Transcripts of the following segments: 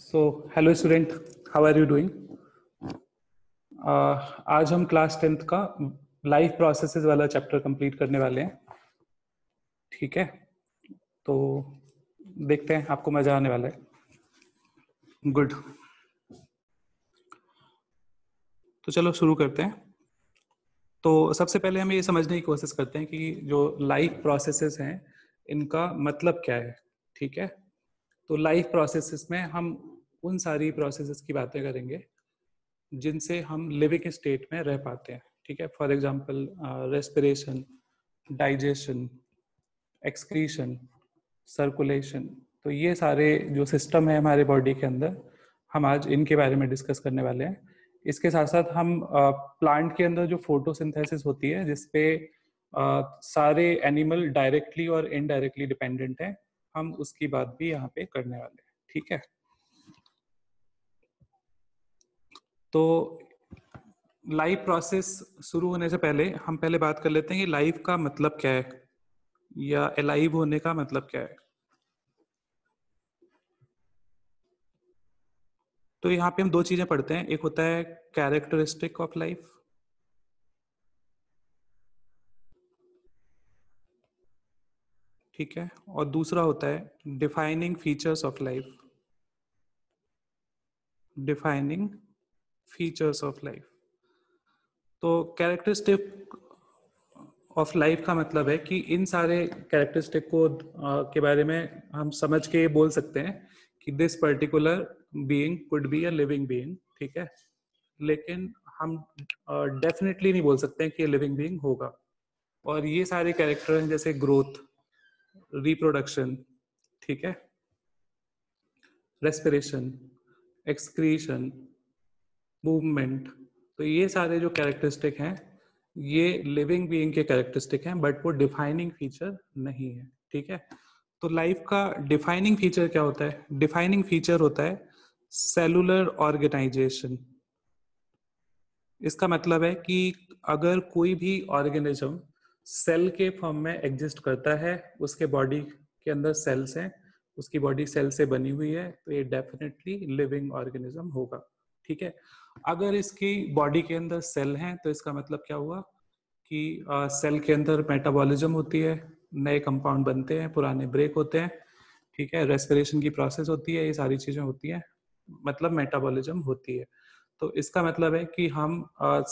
So hello student how are you doing आज हम class tenth का लाइफ प्रोसेसेस वाला चैप्टर कंप्लीट करने वाले हैं ठीक है तो देखते हैं आपको मजा आने वाला है गुड तो चलो शुरू करते हैं तो सबसे पहले हम ये समझने की कोशिश करते हैं कि जो लाइफ प्रोसेसेस हैं इनका मतलब क्या है ठीक है तो लाइफ प्रोसेसेस में हम उन सारी प्रोसेसेस की बातें करेंगे जिनसे हम लिविंग स्टेट में रह पाते हैं ठीक है for example respiration digestion excretion circulation तो ये सारे जो सिस्टम है हमारे बॉडी के अंदर हम आज इनके बारे में डिस्कस करने वाले हैं इसके साथ साथ हम प्लांट uh, के अंदर जो फोटोसिंथेसिस होती है जिसपे uh, सारे एनिमल डायरेक्टली और इनडायरेक्टली डिपेंडेंट हैं हम उसकी बात भी यहाँ पे करने वाले हैं ठीक है तो लाइव प्रोसेस शुरू होने से पहले हम पहले बात कर लेते हैं कि लाइव का मतलब क्या है या अलाइव होने का मतलब क्या है तो यहाँ पे हम दो चीजें पढ़ते हैं एक होता है कैरेक्टरिस्टिक ऑफ लाइफ ठीक है और दूसरा होता है defining features of life defining features of life तो कैरेक्टरिस्टिक ऑफ लाइफ का मतलब है कि इन सारे कैरेक्टरिस्टिक को आ, के बारे में हम समझ के बोल सकते हैं कि this particular being could be a living being ठीक है लेकिन हम डेफिनेटली नहीं बोल सकते हैं कि लिविंग बीइंग होगा और ये सारे कैरेक्टर हैं जैसे ग्रोथ रिप्रोडक्शन ठीक है रेस्पिरेशन एक्सक्रीशन मूवमेंट तो ये सारे जो कैरेक्टरिस्टिक हैं ये लिविंग बीइंग के कैरेक्टरिस्टिक हैं बट वो डिफाइनिंग फीचर नहीं है ठीक है तो लाइफ का डिफाइनिंग फीचर क्या होता है डिफाइनिंग फीचर होता है सेलुलर ऑर्गेनाइजेशन इसका मतलब है कि अगर कोई भी ऑर्गेनिज्म सेल के फॉर्म में एग्जिस्ट करता है उसके बॉडी के अंदर सेल्स हैं उसकी बॉडी सेल से बनी हुई है तो ये डेफिनेटली लिविंग ऑर्गेनिज्म होगा ठीक है अगर इसकी बॉडी के अंदर सेल हैं तो इसका मतलब क्या हुआ कि सेल के अंदर मेटाबॉलिज्म होती है नए कंपाउंड बनते हैं पुराने ब्रेक होते हैं ठीक है रेस्पिरेशन की प्रोसेस होती है ये सारी चीज़ें होती हैं मतलब मेटाबॉलिज्म होती है तो इसका मतलब है कि हम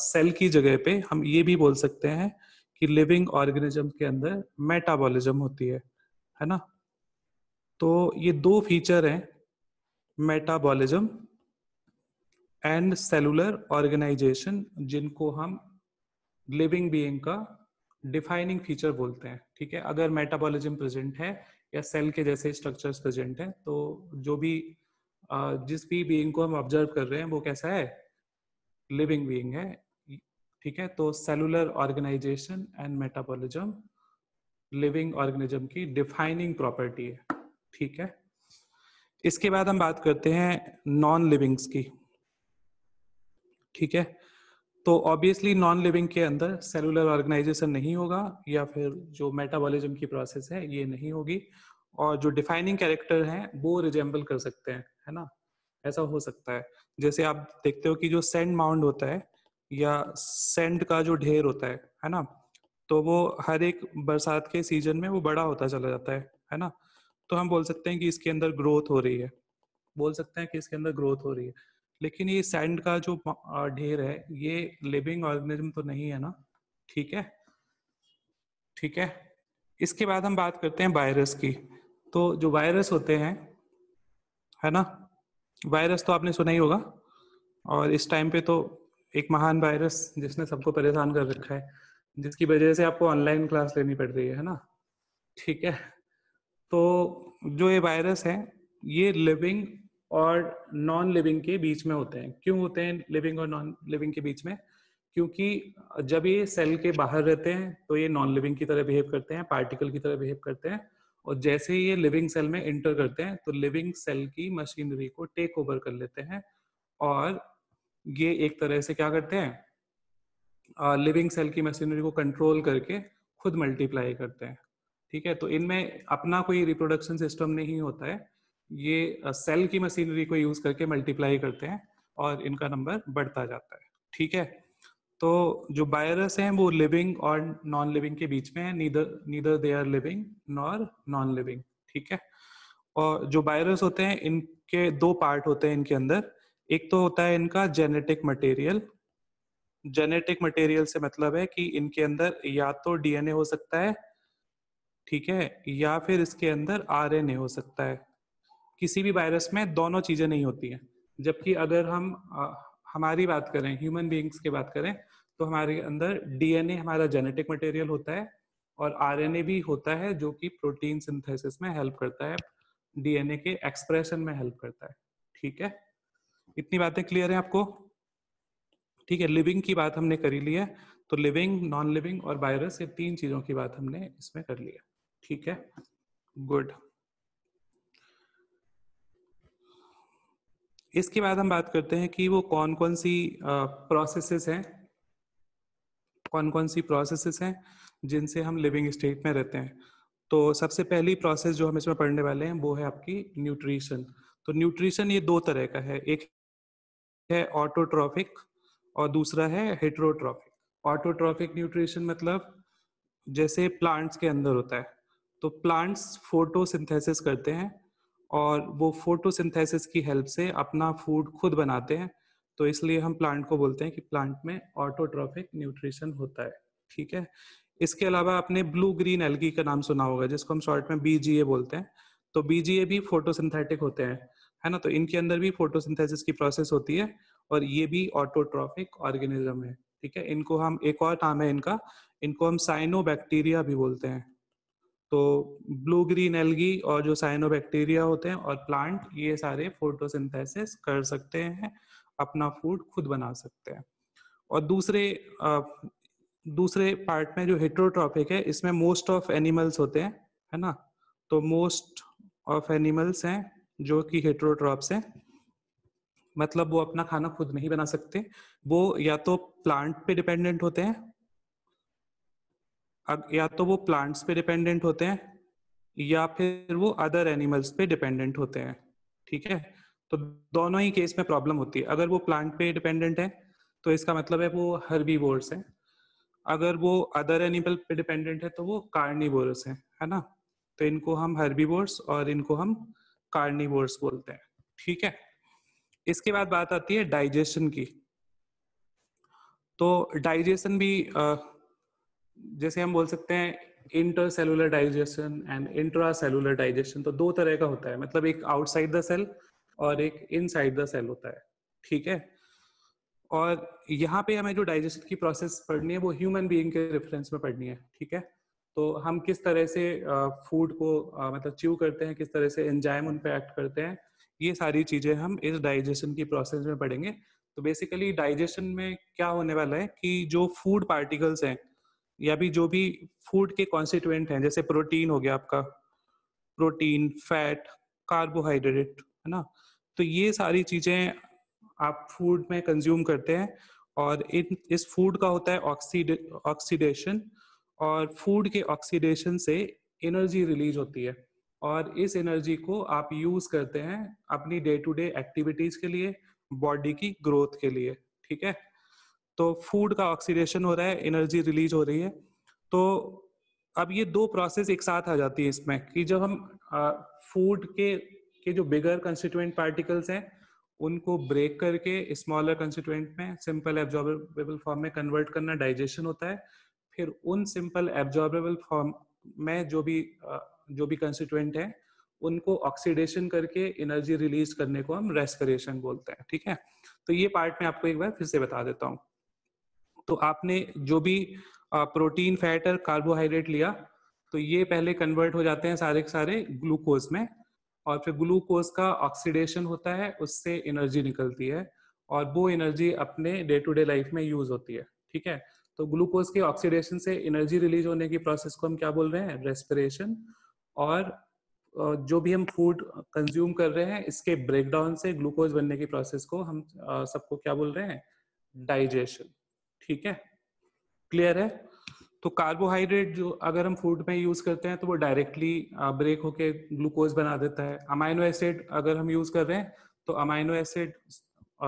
सेल की जगह पे हम ये भी बोल सकते हैं कि लिविंग ऑर्गेनिज्म के अंदर मेटाबॉलिज्म होती है है ना तो ये दो फीचर हैं मेटाबॉलिज्म एंड सेलुलर ऑर्गेनाइजेशन जिनको हम लिविंग बीइंग का डिफाइनिंग फीचर बोलते हैं ठीक है अगर मेटाबॉलिज्म प्रेजेंट है या सेल के जैसे स्ट्रक्चर्स प्रेजेंट है तो जो भी जिस भी बीइंग को हम ऑब्जर्व कर रहे हैं वो कैसा है लिविंग बीइंग है ठीक है तो cellular organization and metabolism living organism की डिफाइनिंग प्रॉपर्टी है ठीक है इसके बाद हम बात करते हैं नॉन लिविंग्स की ठीक है तो ऑब्वियसली नॉन लिविंग के अंदर सेलुलर ऑर्गेनाइजेशन नहीं होगा या फिर जो मेटाबॉलिज्म की प्रोसेस है ये नहीं होगी और जो डिफाइनिंग कैरेक्टर हैं वो रिजेंबल कर सकते हैं है ना ऐसा हो सकता है जैसे आप देखते हो कि जो सेंड माउंड होता है या सेंट का जो ढेर होता है है ना तो वो हर एक बरसात के सीजन में वो बड़ा होता चला जाता है है ना तो हम बोल सकते हैं कि इसके अंदर ग्रोथ हो रही है बोल सकते हैं कि इसके अंदर ग्रोथ हो रही है लेकिन ये सैंड का जो ढेर है ये लिविंग ऑर्गेनिज्म तो नहीं है ना ठीक है ठीक है इसके बाद हम बात करते हैं वायरस की तो जो वायरस होते हैं है ना वायरस तो आपने सुना ही होगा और इस टाइम पे तो एक महान वायरस जिसने सबको परेशान कर रखा है जिसकी वजह से आपको ऑनलाइन क्लास लेनी पड़ रही है ना ठीक है तो जो ये वायरस है ये लिविंग और नॉन लिविंग के बीच में होते हैं क्यों होते हैं लिविंग और नॉन लिविंग के बीच में क्योंकि जब ये सेल के बाहर रहते हैं तो ये नॉन लिविंग की तरह बिहेव करते हैं पार्टिकल की तरह बिहेव करते हैं और जैसे ही ये लिविंग सेल में एंटर करते हैं तो लिविंग सेल की मशीनरी को टेक ओवर कर लेते हैं और ये एक तरह से क्या करते हैं लिविंग सेल की मशीनरी को कंट्रोल करके खुद मल्टीप्लाई करते हैं ठीक है तो इनमें अपना कोई रिप्रोडक्शन सिस्टम नहीं होता है ये सेल की मशीनरी को यूज करके मल्टीप्लाई करते हैं और इनका नंबर बढ़ता जाता है ठीक है तो जो वायरस हैं वो लिविंग और नॉन लिविंग के बीच में है neither neither they are living nor non living ठीक है और जो वायरस होते हैं इनके दो पार्ट होते हैं इनके अंदर एक तो होता है इनका जेनेटिक मटेरियल जेनेटिक मटेरियल से मतलब है कि इनके अंदर या तो डीएनए हो सकता है ठीक है या फिर इसके अंदर आरएनए हो सकता है किसी भी वायरस में दोनों चीजें नहीं होती हैं जबकि अगर हम आ, हमारी बात करें ह्यूमन बींग्स की बात करें तो हमारे अंदर डीएनए हमारा जेनेटिक मटेरियल होता है और आरएनए भी होता है जो कि प्रोटीन सिंथेसिस में हेल्प करता है डीएनए के एक्सप्रेशन में हेल्प करता है ठीक है इतनी बातें क्लियर है आपको ठीक है लिविंग की बात हमने करी ली है तो लिविंग नॉन लिविंग और वायरस ये तीन चीजों की बात हमने इसमें कर लिया ठीक है गुड इसके बाद हम बात करते हैं कि वो कौन कौन सी प्रोसेसेस हैं कौन कौन सी प्रोसेसेस हैं जिनसे हम लिविंग स्टेट में रहते हैं तो सबसे पहली प्रोसेस जो हम इसमें पढ़ने वाले हैं वो है आपकी न्यूट्रिशन तो न्यूट्रिशन ये दो तरह का है एक है ऑटोट्रॉफिक और दूसरा है हेट्रोट्रॉफिक ऑटोट्रॉफिक न्यूट्रिशन मतलब जैसे प्लांट्स के अंदर होता है तो प्लांट्स फोटोसिंथेसिस करते हैं और वो फोटोसिंथेसिस की हेल्प से अपना फूड खुद बनाते हैं तो इसलिए हम प्लांट को बोलते हैं कि प्लांट में ऑटोट्रॉफिक न्यूट्रिशन होता है ठीक है इसके अलावा आपने ब्लू ग्रीन एल्गी का नाम सुना होगा जिसको हम शॉर्ट में बीजीए बोलते हैं तो बीजीए भी फोटोसिंथेटिक होते हैं है ना तो इनके अंदर भी फोटोसिंथेसिस की प्रोसेस होती है और ये भी ऑटोट्रॉफिक ऑर्गेनिज्म है ठीक है इनको हम एक और नाम है इनका इनको हम साइनोबैक्टीरिया भी बोलते हैं तो ब्लू ग्रीन एल्गी और जो साइनोबैक्टीरिया होते हैं और प्लांट ये सारे फोटोसिंथेसिस कर सकते हैं अपना फूड खुद बना सकते हैं और दूसरे दूसरे पार्ट में जो हेट्रोट्रॉपिक है इसमें मोस्ट ऑफ एनिमल्स होते हैं है ना तो मोस्ट ऑफ एनिमल्स हैं जो कि हेट्रोट्रॉप्स हैं मतलब वो अपना खाना खुद नहीं बना सकते वो या तो प्लांट पे डिपेंडेंट होते हैं या तो वो प्लांट्स पे डिपेंडेंट होते हैं या फिर वो अदर एनिमल्स पे डिपेंडेंट होते हैं ठीक है तो दोनों ही केस में प्रॉब्लम होती है अगर वो प्लांट पे डिपेंडेंट है तो इसका मतलब है वो हर्बी बोर्स है अगर वो अदर एनिमल पे डिपेंडेंट है तो वो कार्निवोर्स है है ना तो इनको हम हर्बीवोर्स और इनको हम कार्निवर्स बोलते हैं ठीक है इसके बाद बात आती है डाइजेशन की तो डाइजेशन भी जैसे हम बोल सकते हैं intercellular digestion and intracellular digestion तो दो तरह का होता है मतलब एक आउटसाइड द सेल और एक इनसाइड द सेल होता है ठीक है और यहाँ पे हमें जो डाइजेशन की प्रोसेस पढ़नी है वो ह्यूमन बीइंग के रेफरेंस में पढ़नी है ठीक है तो हम किस तरह से फूड को मतलब च्यू करते हैं किस तरह से एंजाइम उन पर एक्ट करते हैं ये सारी चीज़ें हम इस डाइजेशन की प्रोसेस में पढ़ेंगे तो बेसिकली डाइजेशन में क्या होने वाला है कि जो फूड पार्टिकल्स हैं या भी जो भी फूड के कॉन्स्टिट्यूएंट हैं जैसे प्रोटीन हो गया आपका प्रोटीन फैट कार्बोहाइड्रेट है ना तो ये सारी चीज़ें आप फूड में कंज्यूम करते हैं और इन इस फूड का होता है ऑक्सीड ऑक्सीडेशन और फूड के ऑक्सीडेशन से एनर्जी रिलीज होती है और इस एनर्जी को आप यूज करते हैं अपनी डे टू डे एक्टिविटीज के लिए बॉडी की ग्रोथ के लिए ठीक है तो फूड का ऑक्सीडेशन हो रहा है एनर्जी रिलीज हो रही है तो अब ये दो प्रोसेस एक साथ आ जाती है इसमें कि जब हम फूड के के जो बिगर कंस्टिट्यूएंट पार्टिकल्स हैं उनको ब्रेक करके स्मॉलर कंस्टिट्यूएंट में सिंपल एब्जॉर्बेबल फॉर्म में कन्वर्ट करना डाइजेशन होता है फिर उन सिंपल एब्जॉर्बेबल फॉर्म में जो भी जो भी कंस्टिट्यूएंट है उनको ऑक्सीडेशन करके एनर्जी रिलीज करने को हम रेस्पिरेशन बोलते हैं ठीक है तो ये पार्ट में आपको एक बार फिर से बता देता हूँ तो आपने जो भी प्रोटीन फैट और कार्बोहाइड्रेट लिया तो ये पहले कन्वर्ट हो जाते हैं सारे के सारे ग्लूकोज में और फिर ग्लूकोज का ऑक्सीडेशन होता है उससे एनर्जी निकलती है और वो एनर्जी अपने डे टू डे लाइफ में यूज होती है ठीक है तो ग्लूकोज के ऑक्सीडेशन से एनर्जी रिलीज होने की प्रोसेस को हम क्या बोल रहे हैं रेस्पिरेशन और जो भी हम फूड कंज्यूम कर रहे हैं इसके ब्रेकडाउन से ग्लूकोज बनने की प्रोसेस को हम सबको क्या बोल रहे हैं डाइजेशन ठीक है क्लियर है तो कार्बोहाइड्रेट जो अगर हम फूड में यूज करते हैं तो वो डायरेक्टली ब्रेक होके ग्लूकोज बना देता है अमाइनो एसिड अगर हम यूज कर रहे हैं तो amino acid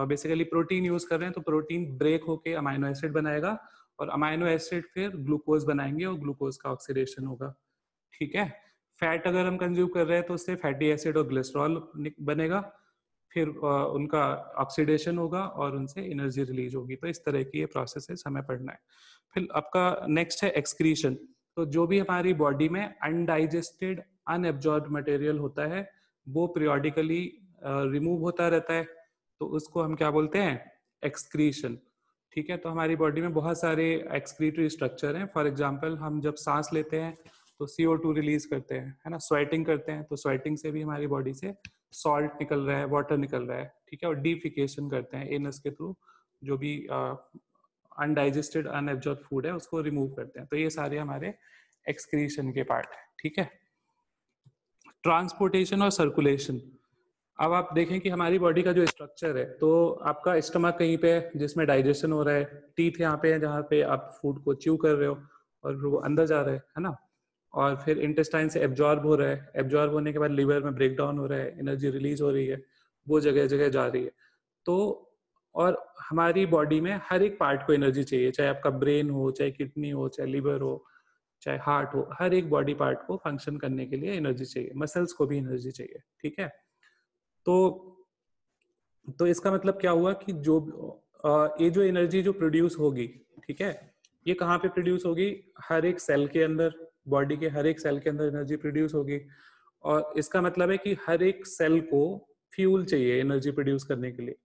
basically protein use कर रहे हैं तो प्रोटीन ब्रेक होके अमाइनो एसिड बनाएगा और अमाइनो एसिड फिर ग्लूकोज बनाएंगे और ग्लूकोज का ऑक्सीडेशन होगा ठीक है फैट अगर हम कंज्यूम कर रहे हैं तो उससे फैटी एसिड और ग्लेस्ट्रॉल बनेगा फिर उनका ऑक्सीडेशन होगा और उनसे एनर्जी रिलीज होगी तो इस तरह की ये प्रोसेस है हमें पढ़ना है फिर आपका नेक्स्ट है एक्सक्रीशन तो जो भी हमारी बॉडी में अनडाइजेस्टेड अनएब्जॉर्ब मटेरियल होता है वो पीरियोडिकली रिमूव होता रहता है तो उसको हम क्या बोलते हैं एक्सक्रीशन ठीक है तो हमारी बॉडी में बहुत सारे एक्सक्रीटरी स्ट्रक्चर हैं फॉर एग्जाम्पल हम जब सांस लेते हैं तो सीओ टू रिलीज करते हैं है ना स्वेटिंग करते हैं तो स्वेटिंग से भी हमारी बॉडी से सॉल्ट निकल रहा है वाटर निकल रहा है ठीक है और डीफिकेशन करते हैं एनस के थ्रू जो भी अनडाइजेस्टेड अनएब्जॉर्ब फूड है उसको रिमूव करते हैं तो ये सारे हमारे एक्सक्रीशन के पार्ट है ठीक है ट्रांसपोर्टेशन और सर्कुलेशन अब आप देखें कि हमारी बॉडी का जो स्ट्रक्चर है तो आपका स्टमक कहीं पे जिसमें डाइजेशन हो रहा है टीथ यहाँ पे है जहाँ पे आप फूड को च्यू कर रहे हो और वो अंदर जा रहा है है ना और फिर इंटेस्टाइन से एब्जॉर्ब हो रहा है एब्जॉर्ब होने के बाद लीवर में ब्रेक डाउन हो रहा है एनर्जी रिलीज हो रही है वो जगह जगह जा रही है तो और हमारी बॉडी में हर एक पार्ट को एनर्जी चाहिए चाहे आपका ब्रेन हो चाहे किडनी हो चाहे लीवर हो चाहे हार्ट हो हर एक बॉडी पार्ट को फंक्शन करने के लिए एनर्जी चाहिए मसल्स को भी एनर्जी चाहिए ठीक है तो तो इसका मतलब क्या हुआ कि जो ये जो एनर्जी जो प्रोड्यूस होगी ठीक है ये कहाँ पे प्रोड्यूस होगी हर एक सेल के अंदर बॉडी के हर एक सेल के अंदर एनर्जी प्रोड्यूस होगी और इसका मतलब है कि हर एक सेल को फ्यूल चाहिए एनर्जी प्रोड्यूस करने के लिए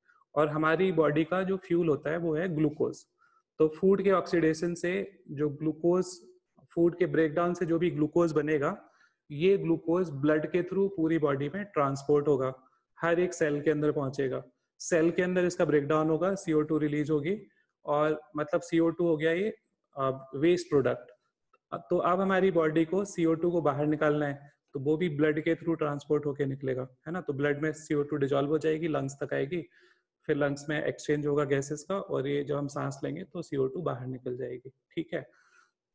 और हमारी बॉडी का जो फ्यूल होता है वो है ग्लूकोज तो फूड के ऑक्सीडेशन से जो ग्लूकोज फूड के ब्रेकडाउन से जो भी ग्लूकोज बनेगा ये ग्लूकोज ब्लड के थ्रू पूरी बॉडी में ट्रांसपोर्ट होगा हर एक सेल के अंदर पहुंचेगा सेल के अंदर इसका ब्रेकडाउन होगा टू रिलीज होगी और मतलब टू हो गया ये वेस्ट प्रोडक्ट तो अब हमारी बॉडी को टू को बाहर निकालना है तो वो भी ब्लड के थ्रू ट्रांसपोर्ट होके निकलेगा है ना तो ब्लड में टू डिजॉल्व हो जाएगी लंग्स तक आएगी फिर लंग्स में एक्सचेंज होगा गैसेस का और ये जब हम सांस लेंगे तो टू बाहर निकल जाएगी ठीक है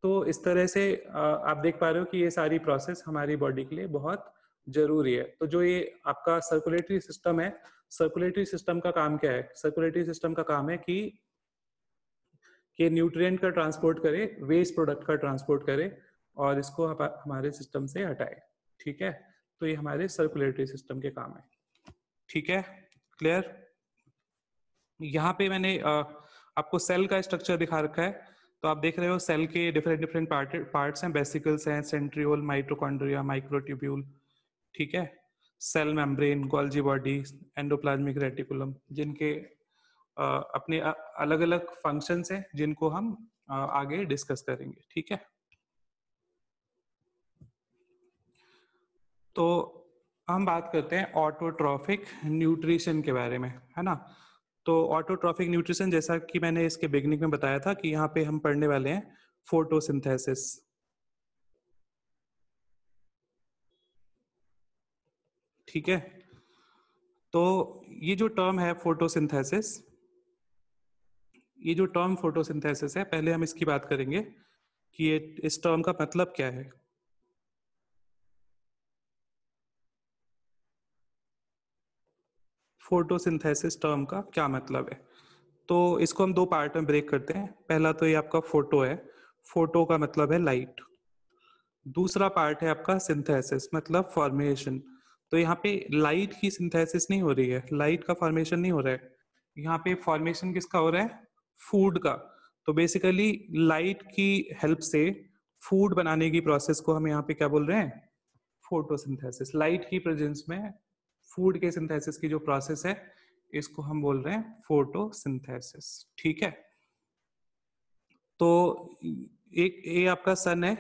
तो इस तरह से आप देख पा रहे हो कि ये सारी प्रोसेस हमारी बॉडी के लिए बहुत जरूरी है तो जो ये आपका सर्कुलेटरी सिस्टम है सर्कुलेटरी सिस्टम का काम क्या है सर्कुलेटरी सिस्टम का काम है कि के न्यूट्रिएंट का ट्रांसपोर्ट करे वेस्ट प्रोडक्ट का ट्रांसपोर्ट करे और इसको हमारे सिस्टम से हटाए ठीक है तो ये हमारे सर्कुलेटरी सिस्टम के काम है ठीक है क्लियर यहाँ पे मैंने आ, आपको सेल का स्ट्रक्चर दिखा रखा है तो आप देख रहे हो सेल के डिफरेंट डिफरेंट पार्ट पार्ट्स हैं बेसिकल्स हैं सेंट्रियोल माइट्रोकॉन्ड्रिया माइक्रोट्यूब्यूल ठीक है cell membrane Golgi body endoplasmic reticulum जिनके अपने अलग अलग फंक्शन है जिनको हम आगे डिस्कस करेंगे ठीक है तो हम बात करते हैं ऑटोट्रॉफिक न्यूट्रिशन के बारे में है ना तो ऑटोट्रॉफिक न्यूट्रिशन जैसा कि मैंने इसके बिगनिंग में बताया था कि यहाँ पे हम पढ़ने वाले हैं फोटोसिंथेसिस ठीक है तो ये जो टर्म है फोटोसिंथेसिस ये जो टर्म फोटोसिंथेसिस है पहले हम इसकी बात करेंगे कि ये इस टर्म का मतलब क्या है फोटोसिंथेसिस टर्म का क्या मतलब है तो इसको हम दो पार्ट में ब्रेक करते हैं पहला तो ये आपका फोटो है फोटो का मतलब है लाइट दूसरा पार्ट है आपका सिंथेसिस मतलब फॉर्मेशन तो यहाँ पे लाइट की सिंथेसिस नहीं हो रही है लाइट का फॉर्मेशन नहीं हो रहा है यहाँ पे फॉर्मेशन किसका हो रहा है फूड का तो बेसिकली लाइट की हेल्प से फूड बनाने की प्रोसेस को हम यहाँ पे क्या बोल रहे हैं फोटोसिंथेसिस लाइट की प्रेजेंस में फूड के सिंथेसिस की जो प्रोसेस है इसको हम बोल रहे हैं फोटोसिंथेसिस ठीक है तो एक ये आपका सन है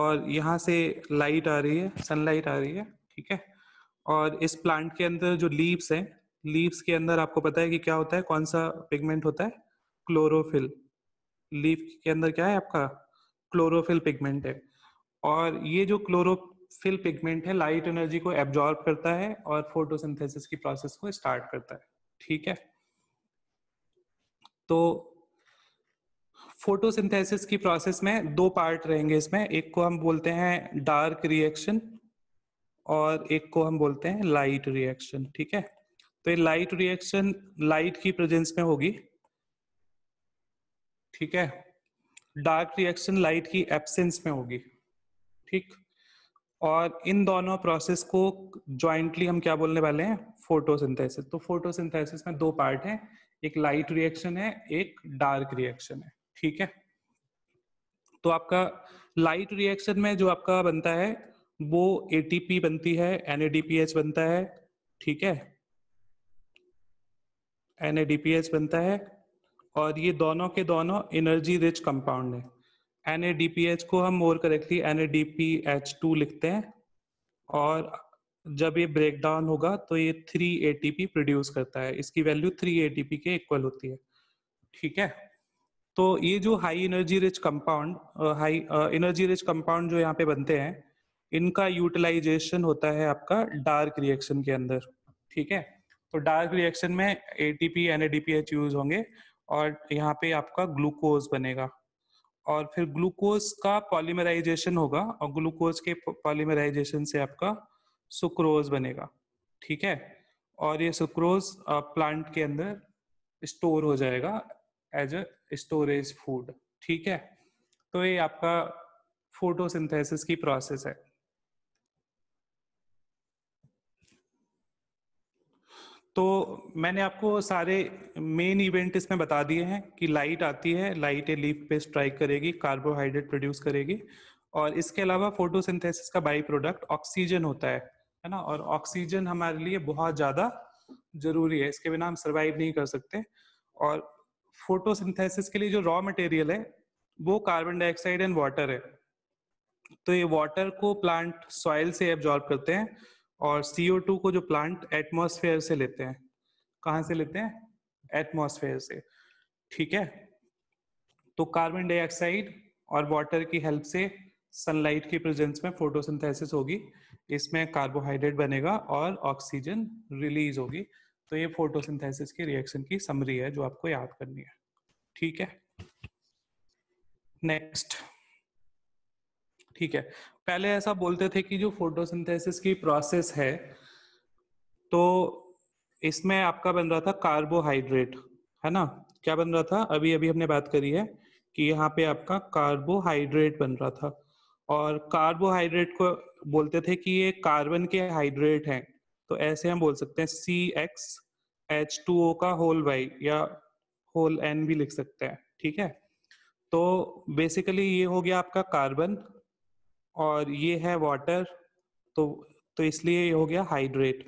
और यहां से लाइट आ रही है सनलाइट आ रही है ठीक है और इस प्लांट के अंदर जो लीव्स हैं लीव्स के अंदर आपको पता है कि क्या होता है कौन सा पिगमेंट होता है क्लोरोफिल लीफ के अंदर क्या है आपका क्लोरोफिल पिगमेंट है और ये जो क्लोरोफिल पिगमेंट है लाइट एनर्जी को एब्जॉर्ब करता है और फोटोसिंथेसिस की प्रोसेस को स्टार्ट करता है ठीक है तो फोटोसिंथेसिस की प्रोसेस में दो पार्ट रहेंगे इसमें एक को हम बोलते हैं डार्क रिएक्शन और एक को हम बोलते हैं लाइट रिएक्शन ठीक है तो ये लाइट रिएक्शन लाइट की प्रेजेंस में होगी ठीक है डार्क रिएक्शन लाइट की एब्सेंस में होगी ठीक और इन दोनों प्रोसेस को ज्वाइंटली हम क्या बोलने वाले हैं फोटोसिंथेसिस तो फोटोसिंथेसिस में दो पार्ट हैं एक लाइट रिएक्शन है एक डार्क रिएक्शन है ठीक है तो आपका लाइट रिएक्शन में जो आपका बनता है वो एटीपी बनती है एनएडीपीएच बनता है ठीक है एनएडीपीएच बनता है और ये दोनों के दोनों एनर्जी रिच कंपाउंड है एनएडीपीएच को हम मोर करेक्टली एनएडीपीएच टू लिखते हैं और जब ये ब्रेक डाउन होगा तो ये थ्री एटीपी प्रोड्यूस करता है इसकी वैल्यू थ्री एटीपी के इक्वल होती है ठीक है तो ये जो high energy rich compound high energy rich compound जो यहाँ पे बनते हैं इनका यूटिलाइजेशन होता है आपका डार्क रिएक्शन के अंदर ठीक है तो डार्क रिएक्शन में एटीपी एनएडीपीएच यूज होंगे और यहाँ पे आपका ग्लूकोज बनेगा और फिर ग्लूकोज का पॉलीमराइजेशन होगा और ग्लूकोज के पॉलीमराइजेशन से आपका सुक्रोज बनेगा ठीक है और ये सुक्रोज प्लांट के अंदर स्टोर हो जाएगा एज अ स्टोरेज फूड ठीक है तो ये आपका फोटोसिंथेसिस की प्रोसेस है तो मैंने आपको सारे मेन इवेंट इसमें बता दिए हैं कि लाइट आती है लाइट ए लीफ पे स्ट्राइक करेगी कार्बोहाइड्रेट प्रोड्यूस करेगी और इसके अलावा फोटोसिंथेसिस का बाई प्रोडक्ट ऑक्सीजन होता है है ना और ऑक्सीजन हमारे लिए बहुत ज़्यादा जरूरी है इसके बिना हम सर्वाइव नहीं कर सकते और फोटोसिंथेसिस के लिए जो रॉ मटेरियल है वो कार्बन डाइऑक्साइड एंड वाटर है तो ये वाटर को प्लांट सॉइल से एब्जॉर्ब करते हैं और CO2 को जो प्लांट एटमॉस्फेयर से लेते हैं कहा से लेते हैं एटमॉस्फेयर से ठीक है तो कार्बन डाइऑक्साइड और वाटर की हेल्प से सनलाइट की प्रेजेंस में फोटोसिंथेसिस होगी इसमें कार्बोहाइड्रेट बनेगा और ऑक्सीजन रिलीज होगी तो ये फोटोसिंथेसिस की रिएक्शन की समरी है जो आपको याद करनी है ठीक है नेक्स्ट ठीक है पहले ऐसा बोलते थे कि जो फोटोसिंथेसिस की प्रोसेस है तो इसमें आपका बन रहा था कार्बोहाइड्रेट है ना क्या बन रहा था अभी अभी हमने बात करी है कि यहाँ पे आपका कार्बोहाइड्रेट बन रहा था और कार्बोहाइड्रेट को बोलते थे कि ये कार्बन के हाइड्रेट हैं तो ऐसे हम बोल सकते हैं C X H two O का होल वाई या होल एन भी लिख सकते हैं ठीक है तो बेसिकली ये हो गया आपका कार्बन और ये है वाटर तो तो इसलिए ये हो गया हाइड्रेट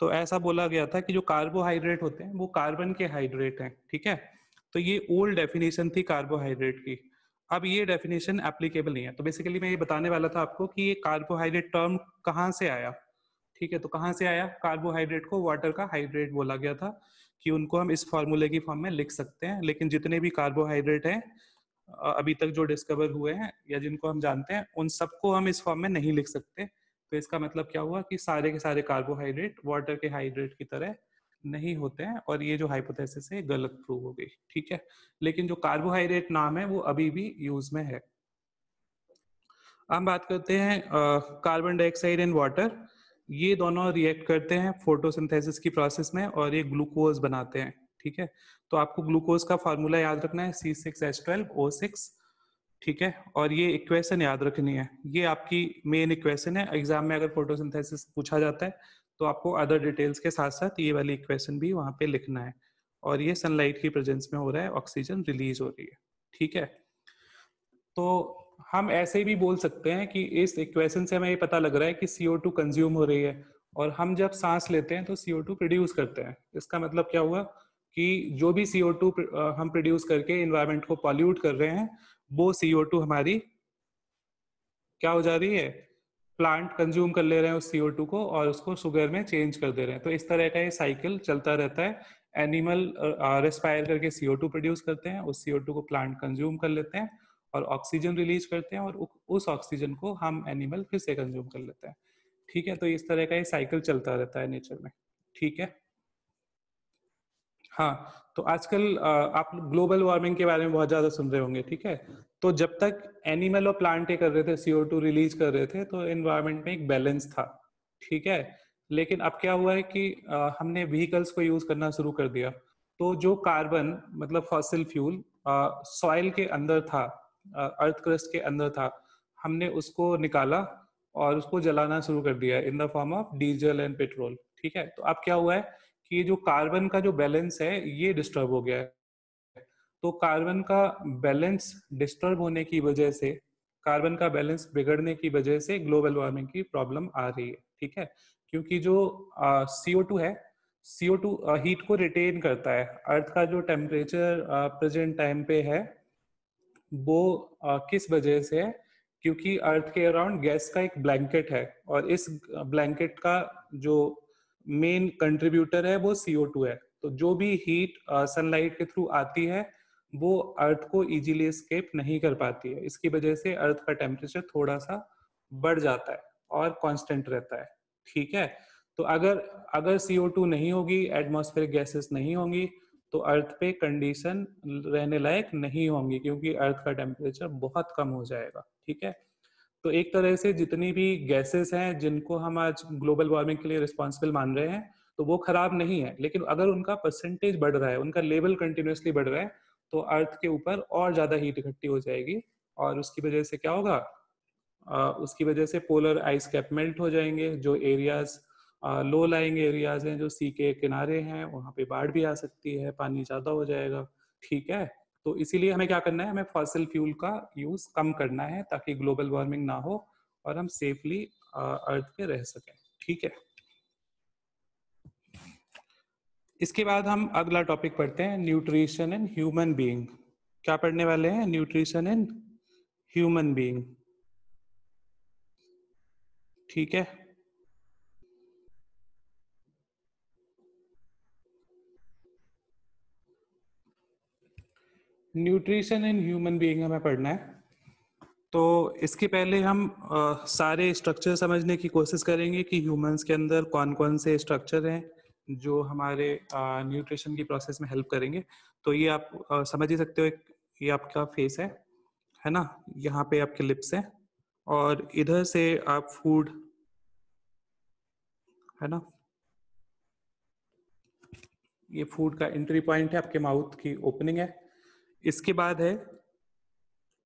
तो ऐसा बोला गया था कि जो कार्बोहाइड्रेट होते हैं वो कार्बन के हाइड्रेट हैं ठीक है तो ये ओल्ड डेफिनेशन थी कार्बोहाइड्रेट की अब ये डेफिनेशन एप्लीकेबल नहीं है तो बेसिकली मैं ये बताने वाला था आपको कि ये कार्बोहाइड्रेट टर्म कहाँ से आया ठीक है तो कहाँ से आया कार्बोहाइड्रेट को वाटर का हाइड्रेट बोला गया था कि उनको हम इस फॉर्मूले की फॉर्म में लिख सकते हैं लेकिन जितने भी कार्बोहाइड्रेट हैं अभी तक जो डिस्कवर हुए हैं या जिनको हम जानते हैं उन सबको हम इस फॉर्म में नहीं लिख सकते तो इसका मतलब क्या हुआ कि सारे के सारे कार्बोहाइड्रेट वाटर के हाइड्रेट की तरह नहीं होते हैं और ये जो हाइपोथेसिस है गलत प्रूव हो गई ठीक है लेकिन जो कार्बोहाइड्रेट नाम है वो अभी भी यूज में है हम बात करते हैं कार्बन डाइऑक्साइड एंड वाटर ये दोनों रिएक्ट करते हैं फोटोसिंथेसिस की प्रोसेस में और ये ग्लूकोज बनाते हैं ठीक है तो आपको ग्लूकोज का फॉर्मूला याद रखना है C six H twelve O six ठीक है और ये इक्वेशन याद रखनी है ये आपकी मेन इक्वेशन है एग्जाम में अगर फोटोसिंथेसिस पूछा जाता है तो आपको अदर डिटेल्स के साथ साथ ये वाली इक्वेशन भी वहां पे लिखना है और ये सनलाइट की प्रेजेंस में हो रहा है ऑक्सीजन रिलीज हो रही है ठीक है तो हम ऐसे भी बोल सकते हैं कि इस इक्वेशन से हमें ये पता लग रहा है कि सीओ टू कंज्यूम हो रही है और हम जब सांस लेते हैं तो सीओ टू प्रोड्यूस करते हैं इसका मतलब क्या हुआ कि जो भी सीओ टू हम प्रोड्यूस करके इन्वायरमेंट को पॉल्यूट कर रहे हैं वो सीओ टू हमारी क्या हो जा रही है प्लांट कंज्यूम कर ले रहे हैं उस सीओ टू को और उसको शुगर में चेंज कर दे रहे हैं तो इस तरह का ये साइकिल चलता रहता है एनिमल रेस्पायर करके सीओ टू प्रोड्यूस करते हैं उस सीओ टू को प्लांट कंज्यूम कर लेते हैं और ऑक्सीजन रिलीज करते हैं और उस ऑक्सीजन को हम एनिमल फिर से कंज्यूम कर लेते हैं ठीक है तो इस तरह का ये साइकिल चलता रहता है नेचर में ठीक है हाँ तो आजकल आप ग्लोबल वार्मिंग के बारे में बहुत ज्यादा सुन रहे होंगे ठीक है तो जब तक एनिमल और प्लांट कर रहे थे सीओ टू रिलीज कर रहे थे तो एनवायरमेंट में एक बैलेंस था ठीक है लेकिन अब क्या हुआ है कि आ, हमने व्हीकल्स को यूज करना शुरू कर दिया तो जो कार्बन मतलब फॉसिल फ्यूल सॉइल के अंदर था अर्थ क्रस्ट के अंदर था हमने उसको निकाला और उसको जलाना शुरू कर दिया in the form of diesel and petrol ठीक है तो अब क्या हुआ है कि जो कार्बन का जो बैलेंस है ये डिस्टर्ब हो गया है तो कार्बन का बैलेंस डिस्टर्ब होने की वजह से कार्बन का बैलेंस बिगड़ने की वजह से ग्लोबल वार्मिंग की प्रॉब्लम आ रही है ठीक है क्योंकि जो सीओ टू है सीओ टू हीट को रिटेन करता है अर्थ का जो टेम्परेचर प्रेजेंट टाइम पे है वो आ, किस वजह से है क्योंकि अर्थ के अराउंड गैस का एक ब्लैंकेट है और इस ब्लैंकेट का जो मेन कंट्रीब्यूटर है वो टू है तो जो भी हीट सनलाइट uh, के थ्रू आती है वो अर्थ को इजीली एस्केप नहीं कर पाती है इसकी वजह से अर्थ का टेम्परेचर थोड़ा सा बढ़ जाता है और कांस्टेंट रहता है ठीक है तो अगर अगर सीओ टू नहीं होगी एटमोस्फेयर गैसेस नहीं होंगी तो अर्थ पे कंडीशन रहने लायक नहीं होंगी क्योंकि अर्थ का टेम्परेचर बहुत कम हो जाएगा ठीक है तो एक तरह से जितनी भी गैसेस हैं जिनको हम आज ग्लोबल वार्मिंग के लिए रिस्पॉन्सिबल मान रहे हैं तो वो खराब नहीं है लेकिन अगर उनका परसेंटेज बढ़ रहा है उनका लेवल कंटिन्यूसली बढ़ रहा है तो अर्थ के ऊपर और ज्यादा हीट इकट्ठी हो जाएगी और उसकी वजह से क्या होगा आ, उसकी वजह से पोलर आइस कैप मेल्ट हो जाएंगे जो एरियाज लो लाइंग एरियाज हैं जो सी के किनारे हैं वहाँ पे बाढ़ भी आ सकती है पानी ज्यादा हो जाएगा ठीक है तो इसीलिए हमें क्या करना है हमें फॉसिल फ्यूल का यूज कम करना है ताकि ग्लोबल वार्मिंग ना हो और हम सेफली अर्थ पे रह सकें ठीक है इसके बाद हम अगला टॉपिक पढ़ते हैं न्यूट्रिशन इन ह्यूमन बीइंग क्या पढ़ने वाले हैं न्यूट्रिशन इन ह्यूमन बीइंग ठीक है न्यूट्रिशन इन ह्यूमन बीइंग हमें पढ़ना है तो इसके पहले हम आ, सारे स्ट्रक्चर समझने की कोशिश करेंगे कि ह्यूमंस के अंदर कौन कौन से स्ट्रक्चर हैं जो हमारे न्यूट्रिशन की प्रोसेस में हेल्प करेंगे तो ये आप आ, समझ ही सकते हो एक ये आपका फेस है है ना यहाँ पे आपके लिप्स हैं और इधर से आप फूड है ना ये फूड का एंट्री पॉइंट है आपके माउथ की ओपनिंग है इसके बाद है